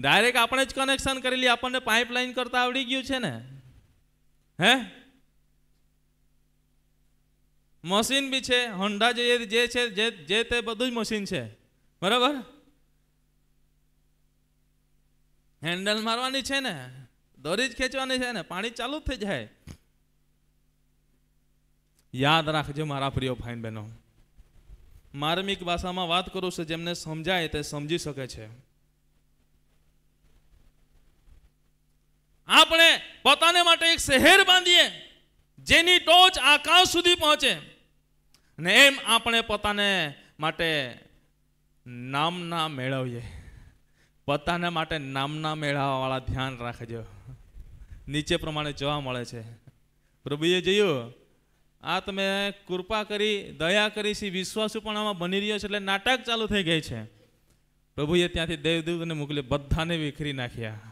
ડાયરેક્ટ આપણે જ કનેક્શન કરી લઈએ આપણને પાઇપલાઇન કરતા આવડી ગયું છે ને હે મશીન બી છે હોન્ડા જે જે છે જે જે તે બધું જ મશીન છે બરાબર હેન્ડલ મારવાની છે ને દોરી જ ખેંચવાની છે ને પાણી ચાલુ થઈ જાય યાદ રાખજો મારા પ્રિય ભાઈ બહેનો માર્મિક ભાષામાં વાત કરું છું જેમને સમજાય તે સમજી શકે છે આપણે પોતાને માટે એક શહેર બાંધીએ જેની ટોચ આકાશ સુધી પહોંચે ને એમ આપણે પોતાને માટે નામના મેળવીએ પોતાના માટે નામના મેળવવાવાળા ધ્યાન રાખજો નીચે પ્રમાણે જોવા મળે છે પ્રભુએ જોયું આ તમે કૃપા કરી દયા કરી છે વિશ્વાસુ પણ આમાં બની રહ્યો છે એટલે નાટક ચાલુ થઈ ગઈ છે પ્રભુએ ત્યાંથી દેવદૂતને મોકલી બધાને વિખરી નાખ્યા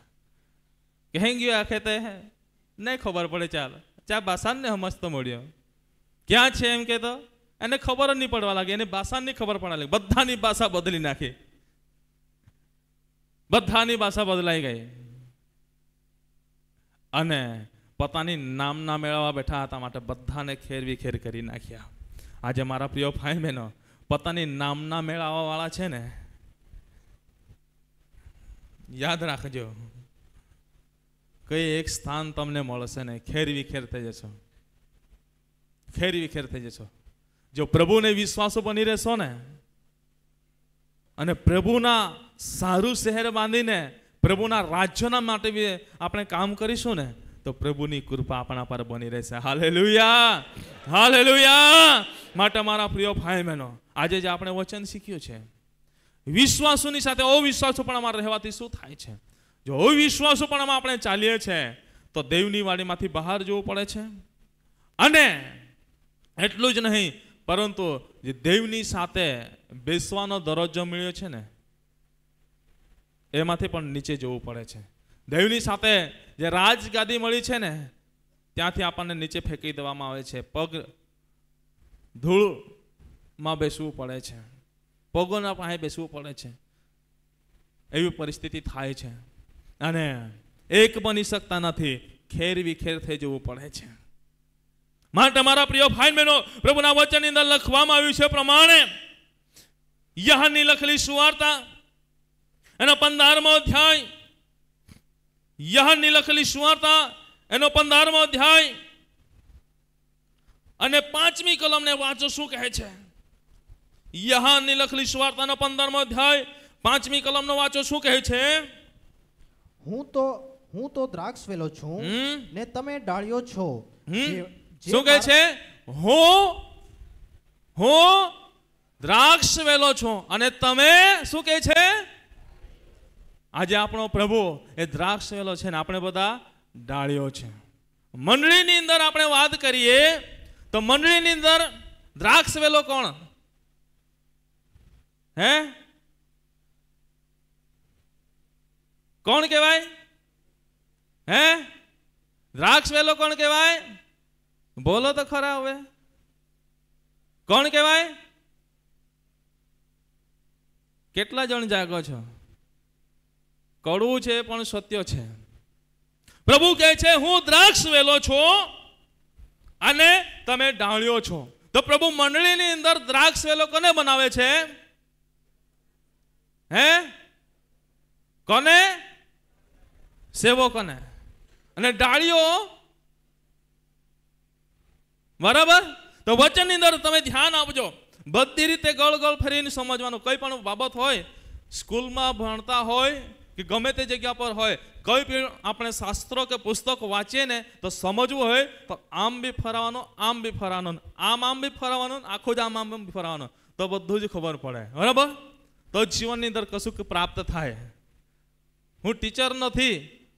કહેંગ્યું આખે તે નહીં ખબર પડે ચાલ ચા બાસાનને સમજતો મળ્યો ક્યાં છે એમ કે તો એને ખબર જ નહીં પડવા લાગે એને બાસાનની ખબર પડવા લાગે બધાની ભાષા બદલી નાખી બધાની ભાષા બદલાઈ ગઈ અને પોતાની નામના મેળવવા બેઠા હતા માટે બધાને ખેર વિખેર કરી નાખ્યા આજે મારા પ્રિય ભાઈ બહેનો પોતાની નામના મેળવવાવાળા છે ને યાદ રાખજો કઈ એક સ્થાન તમને મળશે ને ખેર વિખેર થઈ જશો ખેર વિખેર થઈ જશો જો પ્રભુને વિશ્વાસો બની રહેશો ને અને પ્રભુના સારું શહેર બાંધીને પ્રભુના રાજ્યના માટે બી આપણે કામ કરીશું ને તો પ્રભુની કૃપા આપણા પર બની રહેશે હાલે લુયા હાલે લુયા માટે મારા પ્રિય ભાઈ બહેનો આજે જે આપણે વચન શીખ્યું છે વિશ્વાસોની સાથે અવિશ્વાસો પણ અમારે રહેવાથી શું થાય છે જો વિશ્વાસ પણ આપણે ચાલીએ છીએ તો દૈવની વાણીમાંથી બહાર જવું પડે છે અને એટલું જ નહીં પરંતુ જે દેવની સાથે બેસવાનો દરજ્જો મળ્યો છે ને એમાંથી પણ નીચે જવું પડે છે દૈવની સાથે જે રાજગાદી મળી છે ને ત્યાંથી આપણને નીચે ફેંકી દેવામાં આવે છે પગ ધૂળમાં બેસવું પડે છે પગોના પાસે બેસવું પડે છે એવી પરિસ્થિતિ થાય છે અને એક બની શકતા નથી ખેર વિખેર થઈ જવું પડે છે માટે મારા પ્રિય ભાઈ બહેનો પ્રભુના વચનની અંદર લખવામાં આવ્યું છે પ્રમાણે યહાનની લખેલી સુવાર્તા એનો પંદરમો અધ્યાય યહાનની લખેલી સુવાર્તા એનો પંદરમો અધ્યાય અને પાંચમી કલમને વાંચો શું કહે છે યહાનની લખેલી સુવાર્તાનો પંદરમો અધ્યાય પાંચમી કલમનો વાંચો શું કહે છે હું તો હું તો દ્રાક્ષ વેલો છું ને તમે ડાળિયો છો શું કહે છે હું હું દ્રાક્ષ વેલો છું અને તમે શું કહે છે આજે આપણો પ્રભુ એ દ્રાક્ષ વેલો છે ને આપણે બધા ડાળિયો છે મંડળીની અંદર આપણે વાત કરીએ તો મંડળીની અંદર દ્રાક્ષ વેલો કોણ હે કોણ કહેવાય હે દ્રાક્ષ વેલો કોણ કહેવાય બોલો તો ખરા હવે કોણ કહેવાય કેટલા જણ જાગો છો કડવું છે પણ સત્ય છે પ્રભુ કહે છે હું દ્રાક્ષ વેલો છું અને તમે ડાળ્યો છો તો પ્રભુ મંડળીની અંદર દ્રાક્ષ વેલો કોને બનાવે છે હે કોને સેવકોને અને ડાળીઓ બરાબર તો વચનની અંદર તમે ધ્યાન આપજો બધી રીતે ગળગળ ફરીને સમજવાનું કંઈ પણ બાબત હોય સ્કૂલમાં ભણતા હોય કે ગમે તે જગ્યા પર હોય કઈ પણ આપણે શાસ્ત્રો કે પુસ્તક વાંચીએ ને તો સમજવું હોય તો આમ બી ફરાવવાનો આમ બી ફરાવવાનો આમ આમ બી ફરાવવાનો આખું જ આમ આમ બી ફરાવવાનો તો બધું જ ખબર પડે બરાબર તો જીવનની અંદર કશું પ્રાપ્ત થાય હું ટીચર નથી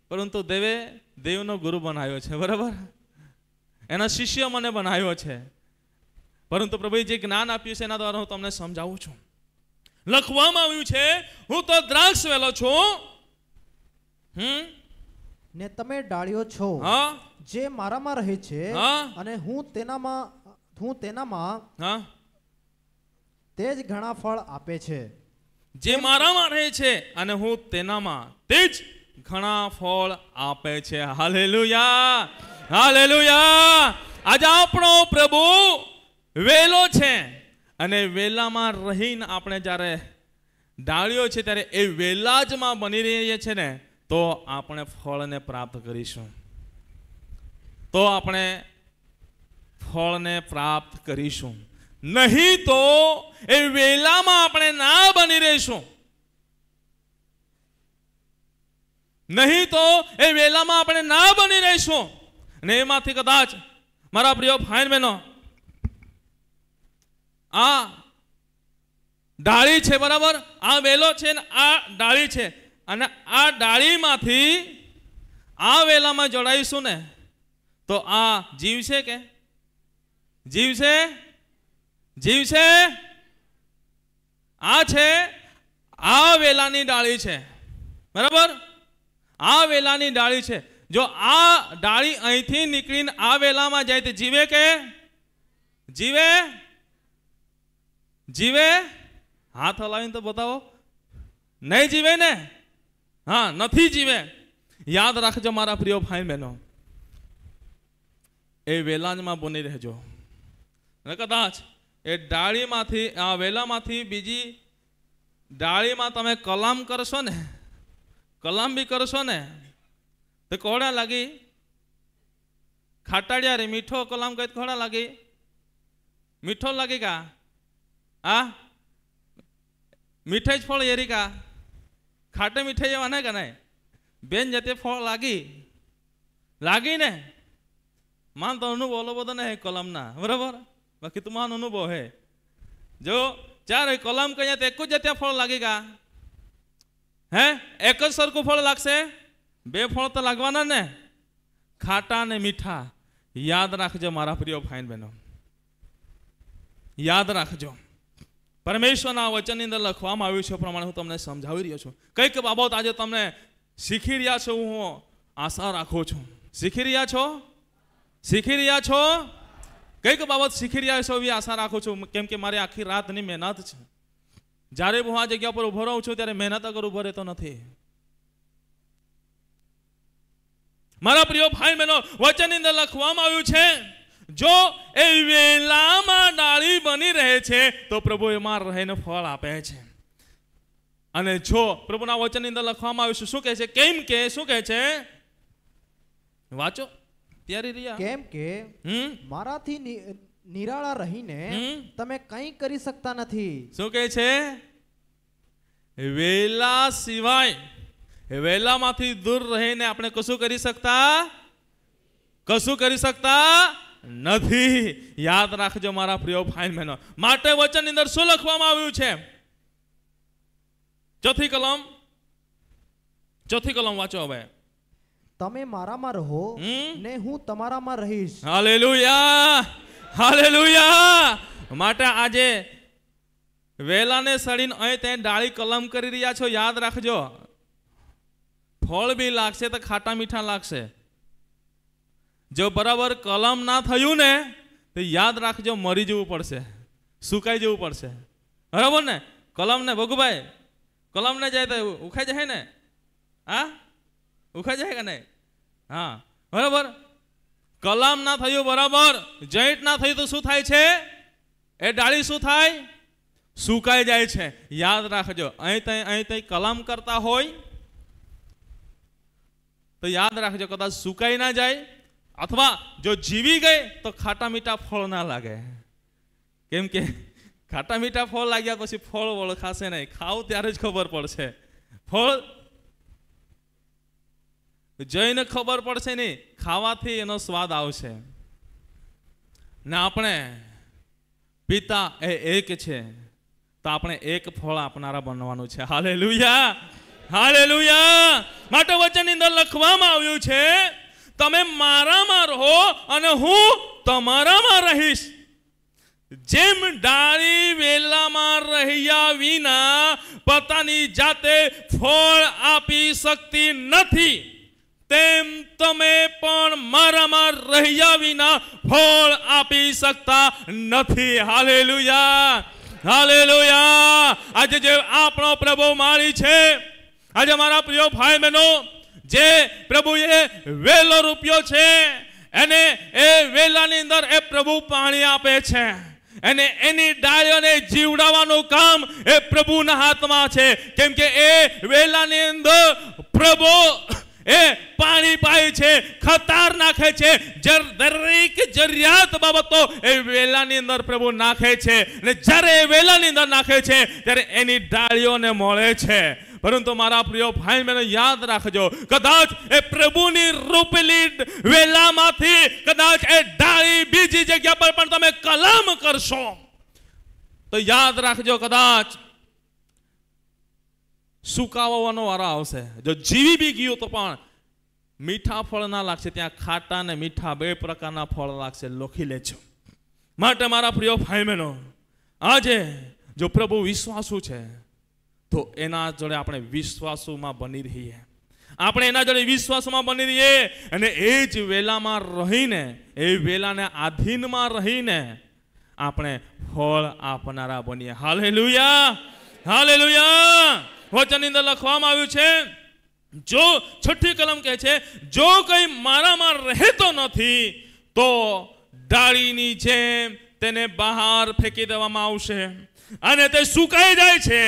પરંતુ દેવે દેવનો ગુરુ બનાવ્યો છે બરાબર એના શિષ્ય મને બનાવ્યો છે પરંતુ પ્રભુએ જે જ્ઞાન આપ્યું છે એના દ્વારા હું તમને સમજાવું છું લખવામાં આવ્યું છે હું તો દ્રાક્ષ વેલો છું હમ ને તમે ડાળીઓ છો હા જે મારામાં રહે છે હા અને હું તેનામાં હું તેનામાં હા તે જ ઘણા ફળ આપે છે જે મારામાં રહે છે અને હું તેનામાં તે જ ઘણા ફળ આપે છે હાલેલુયા હાલેલુયા આજે આપણો પ્રભુ વેલો છે અને વેલામાં રહીને આપણે જ્યારે ડાળીઓ છે ત્યારે એ વેલા જ માં બની રહીએ છે ને તો આપણે ફળને પ્રાપ્ત કરીશું તો આપણે ફળને પ્રાપ્ત કરીશું નહીં તો એ વેલામાં આપણે ના બની રહીશું નહીં તો એ વેલામાં આપણે ના બની રહીશું ને એમાંથી કદાચ મારા પ્રિય ફાઇન બહેનો આ ડાળી છે બરાબર આ વેલો છે ને આ ડાળી છે અને આ ડાળીમાંથી આ વેલામાં જોડાઈશું ને તો આ જીવ છે કે જીવ છે જીવ છે આ છે આ વેલાની ડાળી છે બરાબર આ વેલાની ડાળી છે જો આ ડાળી અહીંથી નીકળીને આ વેલામાં જાય તે જીવે કે જીવે જીવે હાથ હલાવીને તો બતાવો નહીં જીવે ને હા નથી જીવે યાદ રાખજો મારા પ્રિય ભાઈ બહેનો એ વેલાજમાં બની રહેજો અને કદાચ એ ડાળીમાંથી આ વેલામાંથી બીજી ડાળીમાં તમે કલામ કરશો ને કલામ બી કરશો ને તો કોડા લાગી ખાટાડિયા રે મીઠો કલામ કઈ કોડા લાગી મીઠો લાગી કા આ મીઠે જ ફળ એરી કા ખાટે મીઠે એવા ને કે નહીં બેન જતે ફળ લાગી લાગી ને માન તો અનુભવ ઓલો બધો ને કલમના બરાબર બાકી તું માન અનુભવ હે જો ચાર કલમ કહીએ તો એક જ જતે ફળ લાગી કા હે એક જ સરખું ફળ લાગશે બે ફળ તો લાગવાના ને ખાટા ને મીઠા યાદ રાખજો મારા પ્રિય ભાઈ બહેનો યાદ રાખજો પરમેશ્વરના વચનની અંદર લખવામાં આવ્યું છે પ્રમાણે હું તમને સમજાવી રહ્યો છું કંઈક બાબત આજે તમને શીખી રહ્યા છો હું આશા રાખું છું શીખી રહ્યા છો શીખી રહ્યા છો કંઈક બાબત શીખી રહ્યા છો એવી આશા રાખું છું કેમ કે મારી આખી રાતની મહેનત છે જ્યારે હું આ જગ્યા પર ઉભો રહું છું ત્યારે મહેનત અગર ઉભો રહેતો નથી મારા પ્રિય ભાઈ બહેનો વચનની અંદર લખવામાં આવ્યું છે જો એ વેલામાં ડાળી બની રહે છે તો પ્રભુ એમાં રહીને ફળ આપે છે અને જો પ્રભુના વચનની અંદર લખવામાં આવ્યું છે શું કહે છે કેમ કે શું કહે છે વાંચો ત્યારે રહ્યા કેમ કે મારાથી નિરાળા રહીને તમે કંઈ કરી શકતા નથી શું કહે છે વેલા સિવાય વેલામાંથી દૂર રહીને આપણે કશું કરી શકતા કશું કરી શકતા નથી યાદ રાખજો મારા પ્રિય ફાઇન બહેનો માટે વચનની અંદર શું લખવામાં આવ્યું છે ચોથી કલમ ચોથી કલમ વાંચો હવે તમે મારામાં રહો ને હું તમારામાં રહીશ હાલેલુયા હાલેલુયા માટે આજે વેલાને સડીને અહીં ત્યાં ડાળી કલમ કરી રહ્યા છો યાદ રાખજો ફળ બી લાગશે તો ખાટા મીઠા લાગશે જો બરાબર કલમ ના થયું ને તો યાદ રાખજો મરી જવું પડશે સુકાઈ જવું પડશે બરાબર ને કલમ ને ભગુભાઈ કલમ ને જાય તો ઉખાઈ જાય ને હા ઉખાઈ જાય કે નહીં હા બરાબર કલામ ના થયું બરાબર જૈન્ટ ના થયું તો શું થાય છે એ ડાળી શું થાય સુકાઈ જાય છે યાદ રાખજો અહીં તઈ અહીં તઈ કલામ કરતા હોય તો યાદ રાખજો કદાચ સુકાઈ ના જાય અથવા જો જીવી ગઈ તો ખાટા મીઠા ફળ ના લાગે કેમ કે ખાટા મીઠા ફળ લાગ્યા પછી ફળ વળ નહીં ખાવ ત્યારે જ ખબર પડશે ફળ જઈને ખબર પડશે નહીં ખાવાથી એનો સ્વાદ આવશે ને આપણે પિતા એ એક છે તો આપણે એક ફળ આપનારા બનવાનું છે હાલે લુયા હાલે લુયા માટે વચનની અંદર લખવામાં આવ્યું છે તમે મારામાં રહો અને હું તમારામાં રહીશ જેમ ડાળી વેલામાં રહ્યા વિના પોતાની જાતે ફળ આપી શકતી નથી તેમ તમે પણ મારામાં રહ્યા વિના ફળ આપી શકતા નથી હાલેલુયા હાલેલુયા આજે જે આપણો પ્રભુ મારી છે આજે મારા પ્રિય ભાઈ બહેનો જે પ્રભુએ વેલો રૂપિયો છે એને એ વેલાની અંદર એ પ્રભુ પાણી આપે છે અને એની ડાળીઓને જીવડાવવાનું કામ એ પ્રભુના હાથમાં છે કેમ કે એ વેલાની અંદર પ્રભુ એ પાણી પાય છે ખતાર નાખે છે દરેક જરૂરિયાત બાબતો એ વેલાની અંદર પ્રભુ નાખે છે ને જ્યારે એ વેલાની અંદર નાખે છે ત્યારે એની ડાળીઓને મળે છે પરંતુ મારા પ્રિય ભાઈ મને યાદ રાખજો કદાચ એ પ્રભુની રૂપલી વેલામાંથી કદાચ એ ડાળી બીજી જગ્યા પર પણ તમે કલમ કરશો તો યાદ રાખજો કદાચ સુકાવવાનો વારો આવશે જો જીવી બી ગયું તો પણ મીઠા ફળ ના લાગશે ત્યાં ખાટા ને મીઠા બે પ્રકારના ફળ લાગશે લખી લેજો માટે મારા પ્રિય ભાઈ બહેનો આજે જો પ્રભુ વિશ્વાસુ છે તો એના જોડે આપણે વિશ્વાસુમાં બની રહીએ આપણે એના જોડે વિશ્વાસમાં બની રહીએ અને એ જ વેલામાં રહીને એ વેલાને આધીનમાં રહીને આપણે ફળ આપનારા બનીએ હાલે લુયા હાલે લુયા વચનની અંદર લખવામાં આવ્યું છે જો છઠ્ઠી કલમ કહે છે જો કંઈ મારામાં રહેતો નથી તો ડાળીની જેમ તેને બહાર ફેંકી દેવામાં આવશે અને તે સુકાઈ જાય છે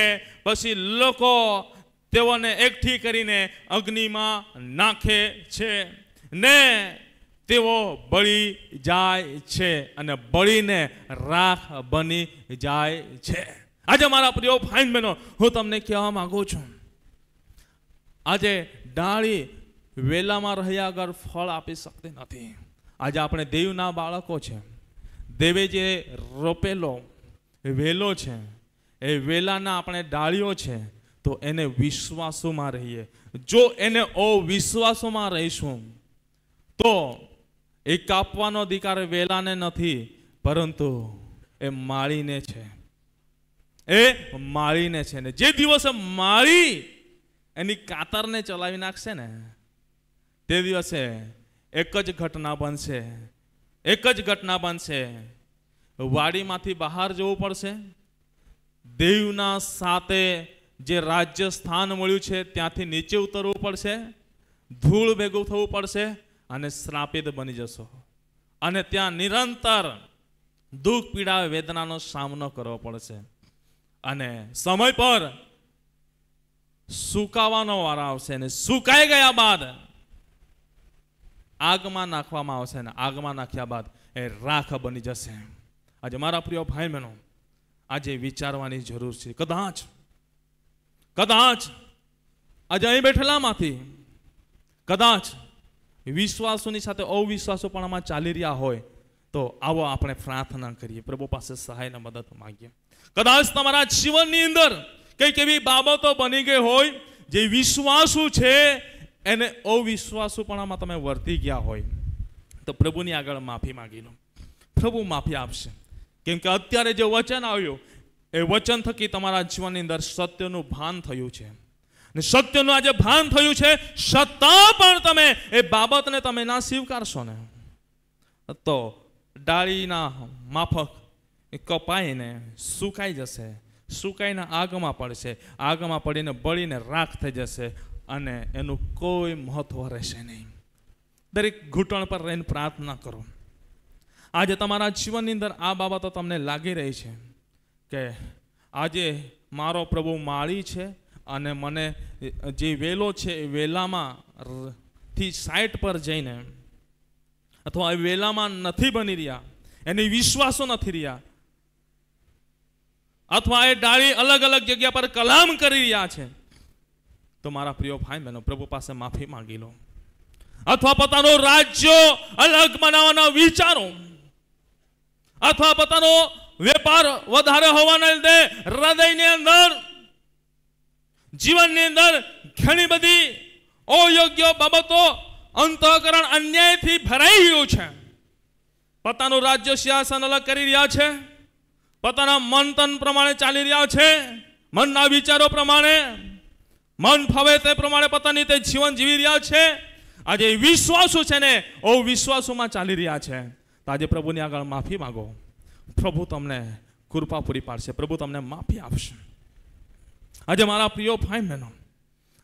પછી લોકો તેઓને એકઠી કરીને અગ્નિમાં નાખે છે ને તેઓ બળી જાય છે અને બળીને રાખ બની જાય છે આજે મારા પ્રિયો ભાઈ બહેનો હું તમને કહેવા માગું છું આજે ડાળી વેલામાં રહ્યા આગળ ફળ આપી શકતી નથી આજે આપણે દેવના બાળકો છે દેવે જે રોપેલો વેલો છે એ વેલાના આપણે ડાળીઓ છે તો એને વિશ્વાસોમાં રહીએ જો એને અવિશ્વાસોમાં રહીશું તો એ કાપવાનો અધિકાર વેલાને નથી પરંતુ એ માળીને છે એ માળીને છે ને જે દિવસે માળી એની કાતરને ચલાવી નાખશે ને તે દિવસે એક જ ઘટના બનશે એક જ ઘટના બનશે વાડીમાંથી બહાર જવું પડશે દેવના સાથે જે રાજ્ય સ્થાન મળ્યું છે ત્યાંથી નીચે ઉતરવું પડશે ધૂળ ભેગું થવું પડશે અને શ્રાપિત બની જશો અને ત્યાં નિરંતર દુઃખ પીડા વેદનાનો સામનો કરવો પડશે અને સમય પર સુકાવાનો વાર આવશે અને સુકાઈ ગયા બાદ આગમાં નાખવામાં આવશે ને આગમાં નાખ્યા બાદ એ રાખ બની જશે આજે મારા પ્રિય ભાઈ બહેનો આજે વિચારવાની જરૂર છે કદાચ કદાચ આજે અહીં બેઠેલામાંથી કદાચ વિશ્વાસોની સાથે અવિશ્વાસો પણ આમાં ચાલી રહ્યા હોય તો આવો આપણે પ્રાર્થના કરીએ પ્રભુ પાસે સહાયને મદદ માગીએ કદાચ તમારા જીવનની અંદર કંઈક એવી બાબતો બની ગઈ હોય જે વિશ્વાસુ છે એને અવિશ્વાસુપણામાં તમે વર્તી ગયા હોય તો પ્રભુની આગળ માફી માગી લો પ્રભુ માફી આપશે કેમ કે અત્યારે જે વચન આવ્યું એ વચન થકી તમારા જીવનની અંદર સત્યનું ભાન થયું છે અને સત્યનું આજે ભાન થયું છે છતાં પણ તમે એ બાબતને તમે ના સ્વીકારશો ને તો ડાળીના માફક કપાઈને સુકાઈ જશે સુકાઈને આગમાં પડશે આગમાં પડીને બળીને રાખ થઈ જશે અને એનું કોઈ મહત્ત્વ રહેશે નહીં દરેક ઘૂંટણ પર રહીને પ્રાર્થના કરો આજે તમારા જીવનની અંદર આ બાબતો તમને લાગી રહી છે કે આજે મારો પ્રભુ માળી છે અને મને જે વેલો છે એ વેલામાં થી સાઇટ પર જઈને અથવા એ વેલામાં નથી બની રહ્યા એને વિશ્વાસો નથી રહ્યા અથવા એ ડાળી અલગ અલગ જગ્યા પર કલામ કરી રહ્યા છે તો મારા પ્રિય ભાઈ બહેનો પ્રભુ પાસે માફી માંગી લો અથવા પોતાનો રાજ્ય અલગ બનાવવાના વિચારો અથવા પોતાનો વેપાર વધારે હોવાના લીધે હૃદયની અંદર જીવનની અંદર ઘણી બધી અયોગ્ય બાબતો અંતઃકરણ અન્યાયથી ભરાઈ રહ્યું છે પોતાનું રાજ્ય સિંહાસન અલગ કરી રહ્યા છે પોતાના મન તન પ્રમાણે ચાલી રહ્યા છે મનના વિચારો પ્રમાણે મન ફવે તે પ્રમાણે પોતાની તે જીવન જીવી રહ્યા છે આજે વિશ્વાસો છે ને ઓ વિશ્વાસોમાં ચાલી રહ્યા છે તો આજે પ્રભુની આગળ માફી માગો પ્રભુ તમને કૃપા પૂરી પાડશે પ્રભુ તમને માફી આપશે આજે મારા પ્રિય ભાઈ બહેનો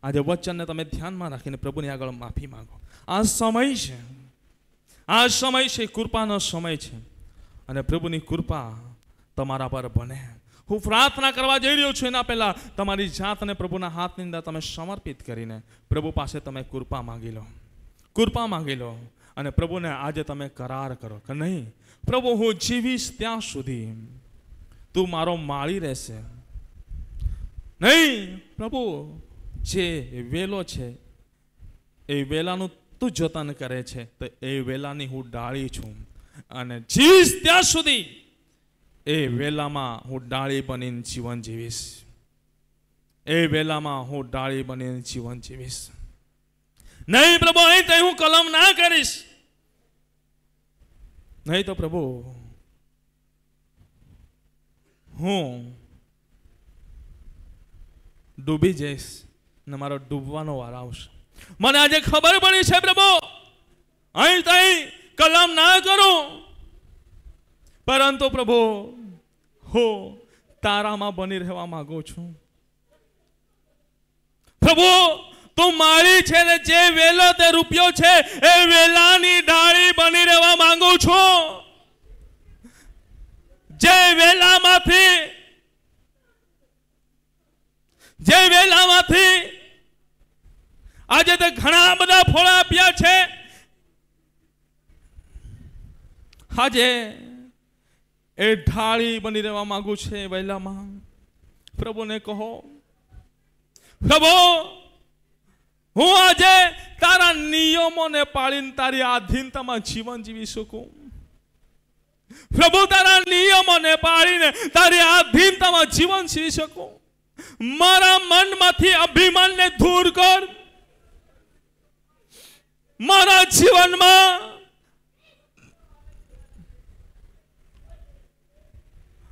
આજે વચનને તમે ધ્યાનમાં રાખીને પ્રભુની આગળ માફી માગો આ સમય છે આ સમય છે કૃપાનો સમય છે અને પ્રભુની કૃપા તમારા પર બને હું પ્રાર્થના કરવા જઈ રહ્યો છું એના પહેલાં તમારી જાતને પ્રભુના હાથની અંદર તમે સમર્પિત કરીને પ્રભુ પાસે તમે કૃપા માગી લો કૃપા માગી લો અને પ્રભુને આજે તમે કરાર કરો કે નહીં પ્રભુ હું જીવીશ ત્યાં સુધી તું મારો માળી રહેશે નહીં પ્રભુ જે વેલો છે એ વેલાનું તું જતન કરે છે તો એ વેલાની હું ડાળી છું અને જીવીશ ત્યાં સુધી એ વેલામાં હું ડાળી બનીને જીવન જીવીશ એ વેલામાં હું ડાળી બનીને જીવન જીવીશ નહીં પ્રભુ અહીં તે હું કલમ ના કરીશ નહીં તો પ્રભુ હું ડૂબી જઈશ ને મારો ડૂબવાનો વાર આવશે મને આજે ખબર પડી છે પ્રભુ અહીં તઈ કલમ ના કરું પરંતુ પ્રભુ હું તારામાં બની રહેવા માંગુ છું પ્રભુ તું માળી છે ને જે વેલો તે રૂપિયો છે એ વેલાની ડાળી બની રહેવા માંગુ છું જે વેલામાંથી જે વેલામાંથી આજે તે ઘણા બધા ફળ આપ્યા છે આજે એ ઢાળી બની રહેવા માંગુ છે વહેલામાં પ્રભુને કહો પ્રભુ હું આજે તારા નિયમોને પાળીને તારી આધીનતામાં જીવન જીવી શકું પ્રભુ તારા નિયમોને પાળીને તારી આધીનતામાં જીવન જીવી શકું મારા મનમાંથી અભિમાનને દૂર કર મારા જીવનમાં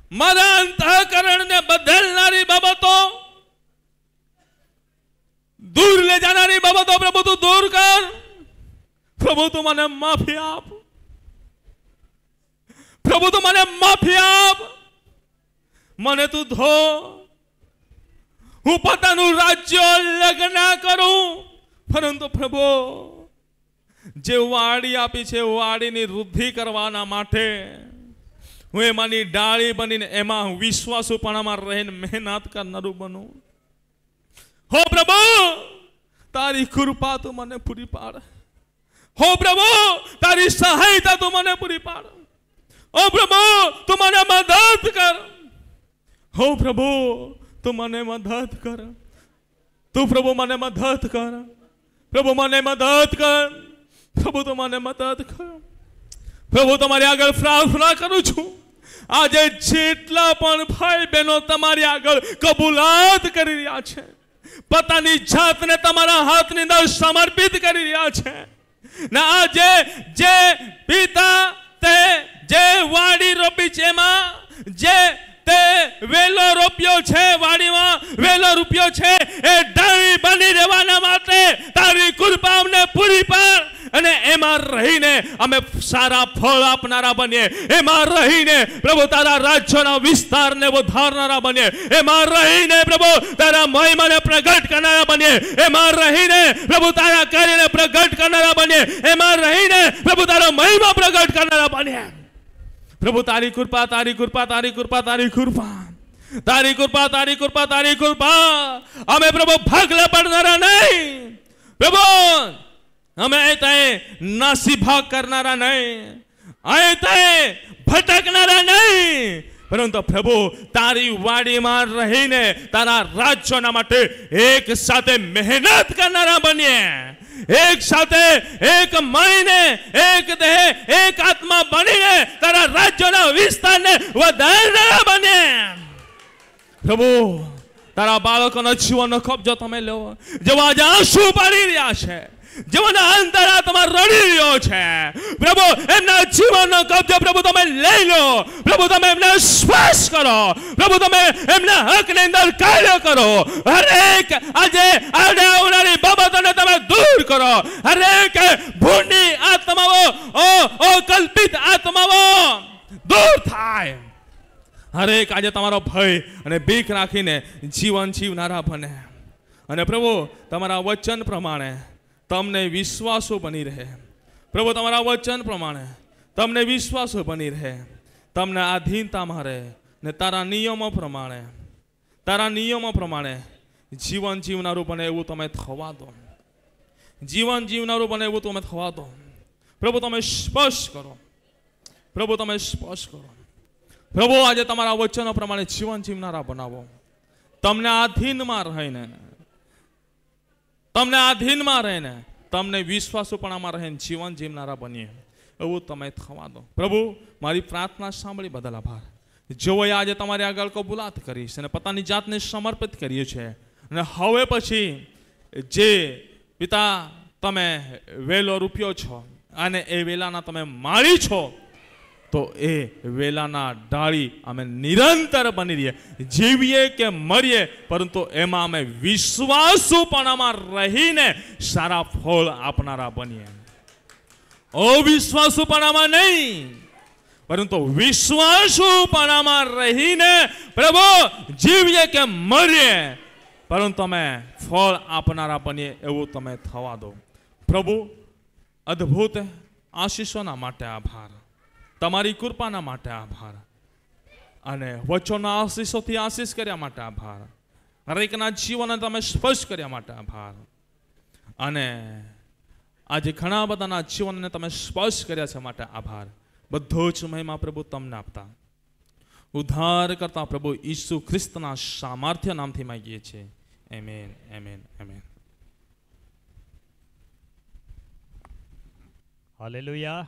મારા અંતઃકરણને બદલનારી બાબતો દૂર લે જનારી બાબતો પ્રભુ તું દૂર કર પ્રભુ તું મને માફી આપ પ્રભુ તું મને માફી આપ મને તું ધો હું પોતાનું રાજ્ય લગ્ન કરું પરંતુ પ્રભુ જે વાડી આપી છે વાડીની વૃદ્ધિ કરવાના માટે હું એમાંની ડાળી બનીને એમાં હું વિશ્વાસુપણામાં રહીને મહેનત કરનારું બનું હો પ્રભુ તારી કૃપા તું મને પૂરી પાડ હો પ્રભુ તારી સહાયતા તું મને પૂરી પાડ હો પ્રભુ તું મને મદદ કર હો પ્રભુ તું મને મદદ કર તું પ્રભુ મને મદદ કર પ્રભુ મને મદદ કર પ્રભુ તું મને મદદ કર પ્રભુ તમારી આગળ પ્રાર્થના કરું છું આજે જેટલા પણ ભાઈ બહેનો તમારી આગળ કબૂલાત કરી રહ્યા છે પોતાની જાતને તમારા હાથની અંદર સમર્પિત કરી રહ્યા છે ને આજે જે પિતા તે જે વાડી રોપી છે એમાં જે તે વેલો રોપ્યો છે વાડીમાં વેલો રૂપિયો છે એ ડાળી બની રહેવાના માટે તારી કૃપા પૂરી પાડ અને એમાં રહીને અમે સારા ફળ આપનારા બનીએ એમાં રહીને પ્રભુ તારા રાજ્યના વિસ્તારને વધારનારા બનીએ એમાં રહીને પ્રભુ તારા મહિમાને પ્રગટ કરનારા બનીએ એમાં રહીને પ્રભુ તારા કાર્યને પ્રગટ કરનારા બનીએ એમાં રહીને પ્રભુ તારો મહિમા પ્રગટ કરનારા બનીએ પ્રભુ તારી કૃપા તારી કૃપા તારી કૃપા તારી કૃપા તારી કૃપા તારી કૃપા તારી કૃપા અમે પ્રભુ ભાગલા પડનારા નહીં પ્રભુ અમે તે નાસીભા કરનારા નહીં અમે તે ભટકનારા નહીં પરંતુ પ્રભુ તારી વાડીમાં રહીને તારા રાજ્યોના માટે એક સાથે મહેનત કરનારા બનીએ એક સાથે એક મળીને એક દેહ એક આત્મા બનીને તારા રાજ્યના વિસ્તારને વધારનારા બનીએ પ્રભુ તારા બાળકોના જીવનનો કબજો તમે લો જેવા આજે આંસુ પાડી રહ્યા છે જેઓનો અંતરાત્મા રડી રહ્યો છે પ્રભુ એમના જીવનનો કબજો પ્રભુ તમે લઈ લો પ્રભુ તમે એમને સ્પર્શ કરો પ્રભુ તમે એમના હકની અંદર કાર્ય કરો હરેક આજે આવનારી બાબતોને તમે દૂર કરો હરેક ભૂંડી આત્માઓ ઓ ઓ કલ્પિત આત્માઓ દૂર થાય હરેક આજે તમારો ભય અને બીક રાખીને જીવન જીવનારા બને અને પ્રભુ તમારા વચન પ્રમાણે તમને વિશ્વાસો બની રહે પ્રભુ તમારા વચન પ્રમાણે તમને વિશ્વાસો બની રહે તમને આધીનતામાં રહે ને તારા નિયમો પ્રમાણે તારા નિયમો પ્રમાણે જીવન જીવનારું બને એવું તમે થવા દો જીવન જીવનારું બને એવું તમે થવા દો પ્રભુ તમે સ્પર્શ કરો પ્રભુ તમે સ્પર્શ કરો પ્રભુ આજે તમારા વચનો પ્રમાણે જીવન જીવનારા બનાવો તમને આધીનમાં રહીને તમને આધીનમાં રહીને તમને વિશ્વાસુપણામાં રહીને જીવન જીવનારા બનીએ એવું તમે થવા દો પ્રભુ મારી પ્રાર્થના સાંભળી બદલ આભાર જેઓએ આજે તમારી આગળ કબૂલાત કરી છે અને પોતાની જાતને સમર્પિત કરીએ છે અને હવે પછી જે પિતા તમે વેલો રૂપિયો છો અને એ વેલાના તમે માળી છો તો એ વેલાના ડાળી અમે નિરંતર બની રહીએ જીવીએ કે મરીએ પરંતુ એમાં અમે વિશ્વાસુપણામાં રહીને સારા ફળ આપનારા બનીએ અવિશ્વાસુપણામાં નહીં પરંતુ વિશ્વાસુપણામાં રહીને પ્રભુ જીવીએ કે મરીએ પરંતુ અમે ફળ આપનારા બનીએ એવું તમે થવા દો પ્રભુ અદ્ભુત આશીષોના માટે આભાર તમારી કૃપાના માટે આભાર અને વચ્ચોના આશીષોથી આશીષ કર્યા માટે આભાર હરેકના જીવનને તમે સ્પર્શ કર્યા માટે આભાર અને આજે ઘણા બધાના જીવનને તમે સ્પર્શ કર્યા છે માટે આભાર બધો જ મહિમા પ્રભુ તમને આપતા ઉદ્ધાર કરતા પ્રભુ ઈસુ ખ્રિસ્તના સામર્થ્ય નામથી માગીએ છીએ એમેન એમેન એમેન હાલેલુયા